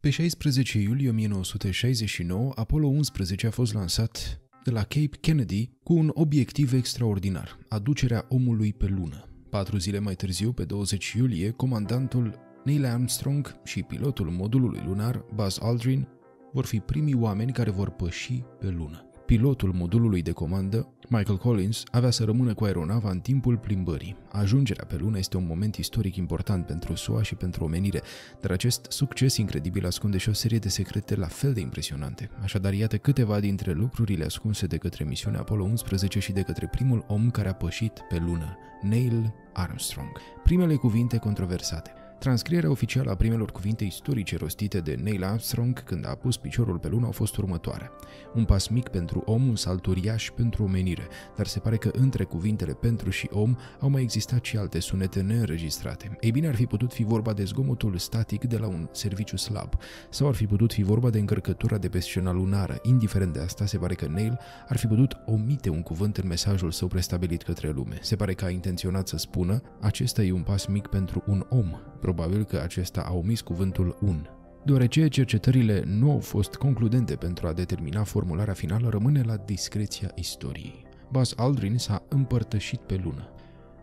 Pe 16 iulie 1969, Apollo 11 a fost lansat de la Cape Kennedy cu un obiectiv extraordinar, aducerea omului pe lună. Patru zile mai târziu, pe 20 iulie, comandantul Neil Armstrong și pilotul modulului lunar Buzz Aldrin vor fi primii oameni care vor păși pe lună. Pilotul modulului de comandă Michael Collins avea să rămână cu aeronava în timpul plimbării. Ajungerea pe lună este un moment istoric important pentru SUA și pentru omenire, dar acest succes incredibil ascunde și o serie de secrete la fel de impresionante. Așadar, iată câteva dintre lucrurile ascunse de către misiunea Apollo 11 și de către primul om care a pășit pe lună, Neil Armstrong. Primele cuvinte controversate. Transcrierea oficială a primelor cuvinte istorice rostite de Neil Armstrong când a pus piciorul pe lună a fost următoarea. Un pas mic pentru om, un salt uriaș pentru omenire, dar se pare că între cuvintele pentru și om au mai existat și alte sunete neînregistrate. Ei bine, ar fi putut fi vorba de zgomotul static de la un serviciu slab, sau ar fi putut fi vorba de încărcătura de pe scena lunară. Indiferent de asta, se pare că Neil ar fi putut omite un cuvânt în mesajul său prestabilit către lume. Se pare că a intenționat să spună, acesta e un pas mic pentru un om, probabil că acesta a omis cuvântul un. Deoarece cercetările nu au fost concludente pentru a determina formularea finală, rămâne la discreția istoriei. Buzz Aldrin s-a împărtășit pe lună.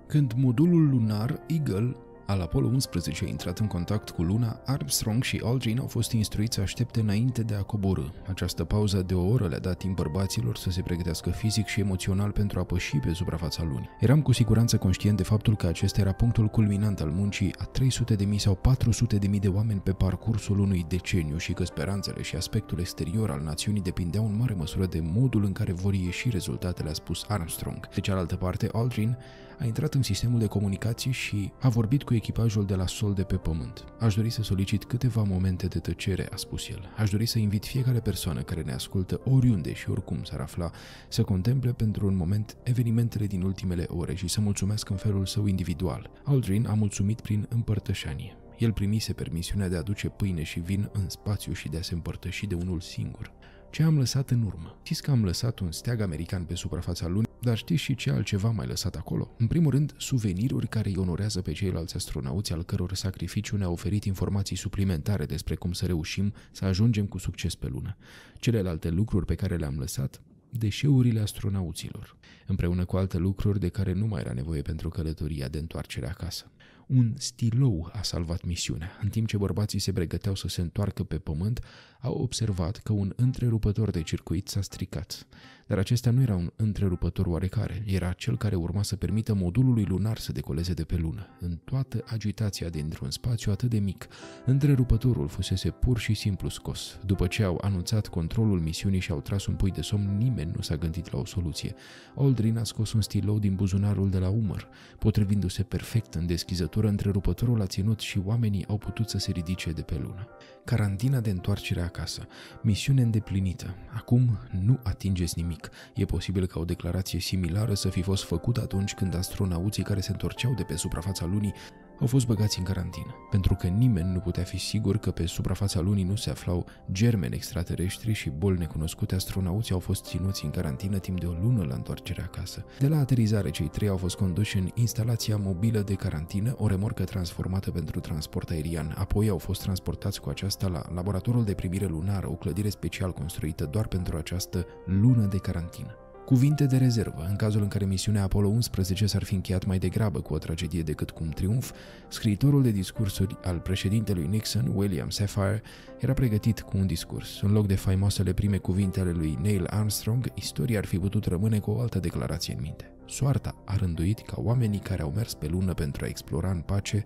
Când modulul lunar Eagle al Apollo 11 a intrat în contact cu Luna, Armstrong și Aldrin au fost instruiți să aștepte înainte de a coborâ. Această pauză de o oră le-a dat timp bărbaților să se pregătească fizic și emoțional pentru a păși pe suprafața lunii. Eram cu siguranță conștient de faptul că acesta era punctul culminant al muncii a 300 de mii sau 400 de mii de oameni pe parcursul unui deceniu și că speranțele și aspectul exterior al națiunii depindeau în mare măsură de modul în care vor ieși rezultatele, a spus Armstrong. De cealaltă parte, Aldrin a intrat în sistemul de comunicații și a vorbit cu echipajul de la Sol de pe Pământ. Aș dori să solicit câteva momente de tăcere, a spus el. Aș dori să invit fiecare persoană care ne ascultă oriunde și oricum s-ar afla să contemple pentru un moment evenimentele din ultimele ore și să mulțumesc în felul său individual. Aldrin a mulțumit prin împărtășanie. El primise permisiunea de a aduce pâine și vin în spațiu și de a se împărtăși de unul singur. Ce am lăsat în urmă? Știți că am lăsat un steag american pe suprafața lunii dar știți și ce altceva mai lăsat acolo? În primul rând, suveniruri care îi onorează pe ceilalți astronauți al căror sacrificiu ne-a oferit informații suplimentare despre cum să reușim să ajungem cu succes pe lună. Celelalte lucruri pe care le-am lăsat deșeurile astronauților, împreună cu alte lucruri de care nu mai era nevoie pentru călătoria de întoarcere acasă. Un stilou a salvat misiunea. În timp ce bărbații se pregăteau să se întoarcă pe pământ, au observat că un întrerupător de circuit s-a stricat. Dar acesta nu era un întrerupător oarecare, era cel care urma să permită modulului lunar să decoleze de pe lună. În toată agitația dintr-un spațiu atât de mic, întrerupătorul fusese pur și simplu scos. După ce au anunțat controlul misiunii și au tras un pui de somn, nimeni nu s-a gândit la o soluție. Aldrin a scos un stilou din buzunarul de la umăr. Potrivindu-se perfect în deschizătură, întrerupătorul a ținut și oamenii au putut să se ridice de pe lună. Carantina de întoarcere acasă. Misiune îndeplinită. Acum nu atingeți nimic. E posibil ca o declarație similară să fi fost făcută atunci când astronauții care se întorceau de pe suprafața lunii au fost băgați în carantină, pentru că nimeni nu putea fi sigur că pe suprafața lunii nu se aflau germeni extraterestri și boli necunoscute, astronauții au fost ținuți în carantină timp de o lună la întoarcerea acasă. De la aterizare, cei trei au fost conduși în instalația mobilă de carantină, o remorcă transformată pentru transport aerian. Apoi au fost transportați cu aceasta la laboratorul de primire lunară, o clădire special construită doar pentru această lună de carantină. Cuvinte de rezervă, în cazul în care misiunea Apollo 11 s-ar fi încheiat mai degrabă cu o tragedie decât cu un triumf, scriitorul de discursuri al președintelui Nixon, William Safire, era pregătit cu un discurs. În loc de faimoasele prime cuvinte ale lui Neil Armstrong, istoria ar fi putut rămâne cu o altă declarație în minte. Soarta a rânduit ca oamenii care au mers pe lună pentru a explora în pace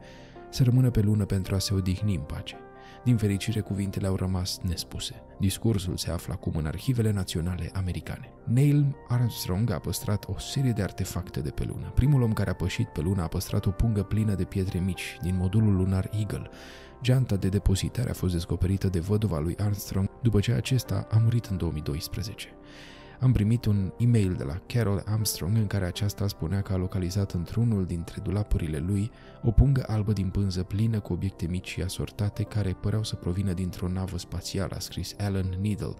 să rămână pe lună pentru a se odihni în pace. Din fericire, cuvintele au rămas nespuse. Discursul se află acum în arhivele naționale americane. Neil Armstrong a păstrat o serie de artefacte de pe lună. Primul om care a pășit pe lună a păstrat o pungă plină de pietre mici din modulul lunar Eagle. Geanta de depozitare a fost descoperită de văduva lui Armstrong după ce acesta a murit în 2012. Am primit un e-mail de la Carol Armstrong în care aceasta spunea că a localizat într-unul dintre dulapurile lui o pungă albă din pânză plină cu obiecte mici și asortate care păreau să provină dintr-o navă spațială, a scris Alan Needle,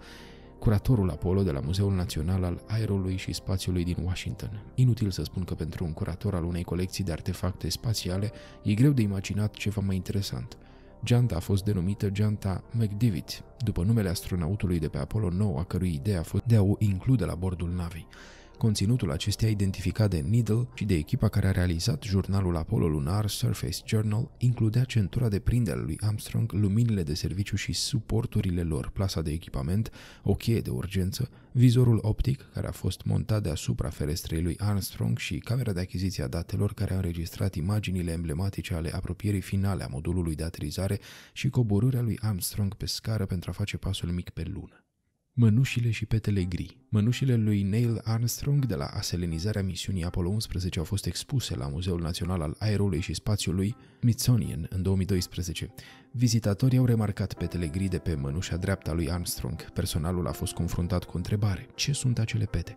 curatorul Apollo de la Muzeul Național al Aerului și Spațiului din Washington. Inutil să spun că pentru un curator al unei colecții de artefacte spațiale e greu de imaginat ceva mai interesant – Geanta a fost denumită geanta McDivitt, după numele astronautului de pe Apollo 9, a cărui idee a fost de a o include la bordul navei. Conținutul acesteia identificat de Needle și de echipa care a realizat jurnalul Apollo Lunar Surface Journal includea centura de prindere lui Armstrong, luminile de serviciu și suporturile lor, plasa de echipament, o cheie de urgență, vizorul optic care a fost montat deasupra ferestrei lui Armstrong și camera de achiziție a datelor care a înregistrat imaginile emblematice ale apropierii finale a modulului de aterizare și coborârea lui Armstrong pe scară pentru a face pasul mic pe lună. Mănușile și petele gri Mănușile lui Neil Armstrong de la aselenizarea misiunii Apollo 11 au fost expuse la Muzeul Național al Aerului și Spațiului Smithsonian în 2012. Vizitatorii au remarcat petele gri de pe mănușa dreapta lui Armstrong. Personalul a fost confruntat cu întrebare. Ce sunt acele pete?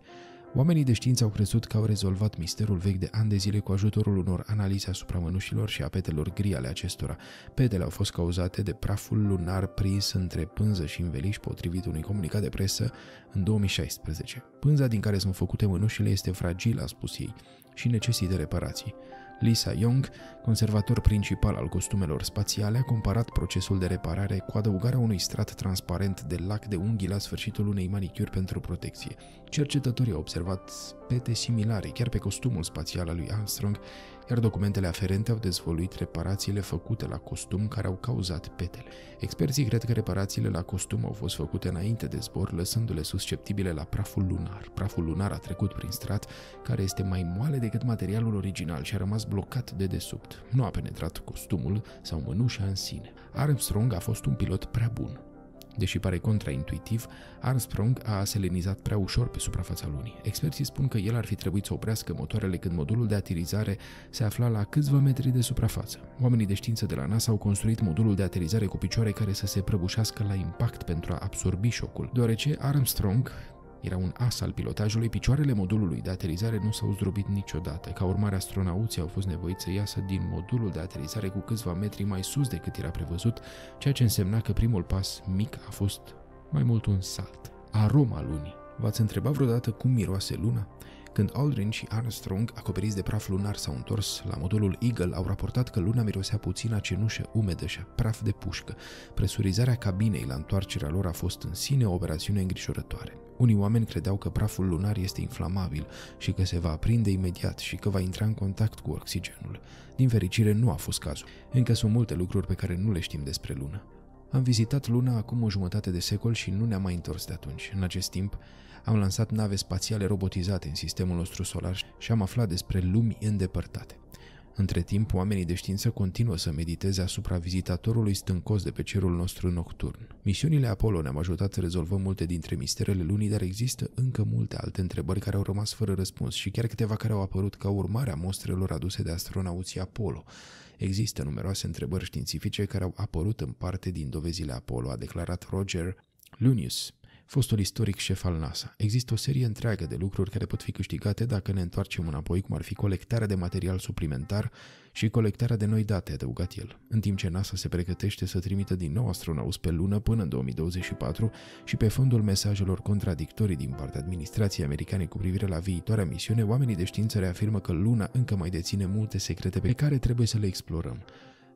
Oamenii de știință au crezut că au rezolvat misterul vechi de ani de zile cu ajutorul unor analize asupra mânușilor și a petelor gri ale acestora. Petele au fost cauzate de praful lunar prins între pânză și înveliș potrivit unui comunicat de presă în 2016. Pânza din care sunt făcute mânușile este fragilă, a spus ei, și necesită reparații. Lisa Young, conservator principal al costumelor spațiale, a comparat procesul de reparare cu adăugarea unui strat transparent de lac de unghii la sfârșitul unei manicuri pentru protecție. Cercetătorii au observat pete similare chiar pe costumul spațial al lui Armstrong, iar documentele aferente au dezvoluit reparațiile făcute la costum care au cauzat petele. Experții cred că reparațiile la costum au fost făcute înainte de zbor, lăsându-le susceptibile la praful lunar. Praful lunar a trecut prin strat, care este mai moale decât materialul original și a rămas blocat de desubt. Nu a penetrat costumul sau mânușa în sine. Armstrong a fost un pilot prea bun. Deși pare contraintuitiv, Armstrong a selenizat prea ușor pe suprafața lunii. Experții spun că el ar fi trebuit să oprească motoarele când modulul de aterizare se afla la câțiva metri de suprafață. Oamenii de știință de la NASA au construit modulul de aterizare cu picioare care să se prăbușească la impact pentru a absorbi șocul, deoarece Armstrong era un as al pilotajului, picioarele modulului de aterizare nu s-au zdrobit niciodată. Ca urmare, astronauții au fost nevoiți să iasă din modulul de aterizare cu câțiva metri mai sus decât era prevăzut, ceea ce însemna că primul pas mic a fost mai mult un salt. Aroma lunii. V-ați întrebat vreodată cum miroase luna? Când Aldrin și Armstrong, acoperiți de praf lunar, s-au întors la modulul Eagle, au raportat că luna mirosea puțin a cenușă umedă și a praf de pușcă. Presurizarea cabinei la întoarcerea lor a fost în sine o operațiune îngrijorătoare. Unii oameni credeau că praful lunar este inflamabil și că se va aprinde imediat și că va intra în contact cu oxigenul. Din fericire, nu a fost cazul. Încă sunt multe lucruri pe care nu le știm despre lună. Am vizitat Luna acum o jumătate de secol și nu ne-am mai întors de atunci. În acest timp, am lansat nave spațiale robotizate în sistemul nostru solar și am aflat despre lumi îndepărtate. Între timp, oamenii de știință continuă să mediteze asupra vizitatorului stâncos de pe cerul nostru nocturn. Misiunile Apollo ne-au ajutat să rezolvăm multe dintre misterele lunii, dar există încă multe alte întrebări care au rămas fără răspuns și chiar câteva care au apărut ca urmare a mostrelor aduse de astronauții Apollo. Există numeroase întrebări științifice care au apărut în parte din dovezile Apollo, a declarat Roger Lunius, fostul istoric șef al NASA. Există o serie întreagă de lucruri care pot fi câștigate dacă ne întoarcem înapoi, cum ar fi colectarea de material suplimentar și colectarea de noi date, adăugat el. În timp ce NASA se pregătește să trimită din nou astronauți pe lună până în 2024 și pe fondul mesajelor contradictorii din partea administrației americane cu privire la viitoarea misiune, oamenii de știință reafirmă că luna încă mai deține multe secrete pe care trebuie să le explorăm.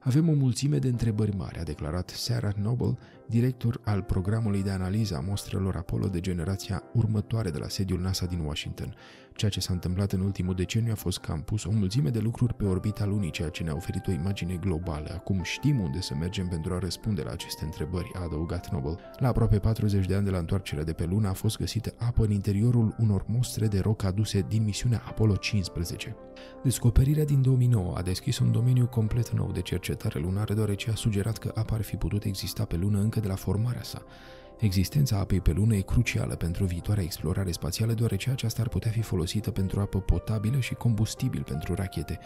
Avem o mulțime de întrebări mari, a declarat Sarah Noble, director al programului de analiză a mostrelor Apollo de generația următoare de la sediul NASA din Washington. Ceea ce s-a întâmplat în ultimul deceniu a fost că am pus o mulțime de lucruri pe orbita lunii, ceea ce ne-a oferit o imagine globală. Acum știm unde să mergem pentru a răspunde la aceste întrebări, a adăugat Noble. La aproape 40 de ani de la întoarcerea de pe lună a fost găsită apă în interiorul unor mostre de roc aduse din misiunea Apollo 15. Descoperirea din 2009 a deschis un domeniu complet nou de cercetare lunară, deoarece a sugerat că apa ar fi putut exista pe lună încă de la formarea sa. Existența apei pe lună e crucială pentru viitoarea explorare spațială, deoarece aceasta ar putea fi folosită pentru apă potabilă și combustibil pentru rachete.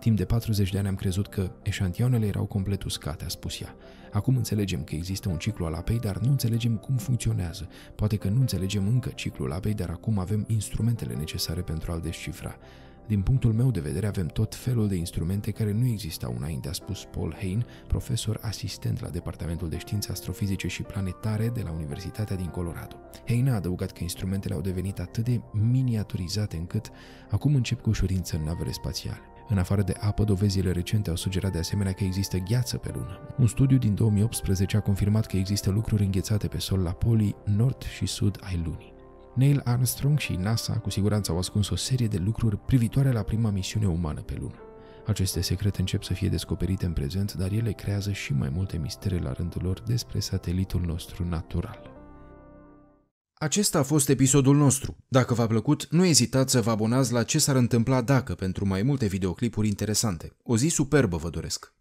Timp de 40 de ani am crezut că eșantioanele erau complet uscate, a spus ea. Acum înțelegem că există un ciclu al apei, dar nu înțelegem cum funcționează. Poate că nu înțelegem încă ciclul apei, dar acum avem instrumentele necesare pentru a-l descifra. Din punctul meu de vedere, avem tot felul de instrumente care nu existau înainte, a spus Paul Hain, profesor asistent la Departamentul de Științe Astrofizice și Planetare de la Universitatea din Colorado. Hain a adăugat că instrumentele au devenit atât de miniaturizate încât acum încep cu ușurință în navele spațiale. În afară de apă, dovezile recente au sugerat de asemenea că există gheață pe lună. Un studiu din 2018 a confirmat că există lucruri înghețate pe sol la polii nord și sud ai lunii. Neil Armstrong și NASA cu siguranță au ascuns o serie de lucruri privitoare la prima misiune umană pe lună. Aceste secrete încep să fie descoperite în prezent, dar ele creează și mai multe mistere la rândul lor despre satelitul nostru natural. Acesta a fost episodul nostru. Dacă v-a plăcut, nu ezitați să vă abonați la ce s-ar întâmpla dacă pentru mai multe videoclipuri interesante. O zi superbă vă doresc!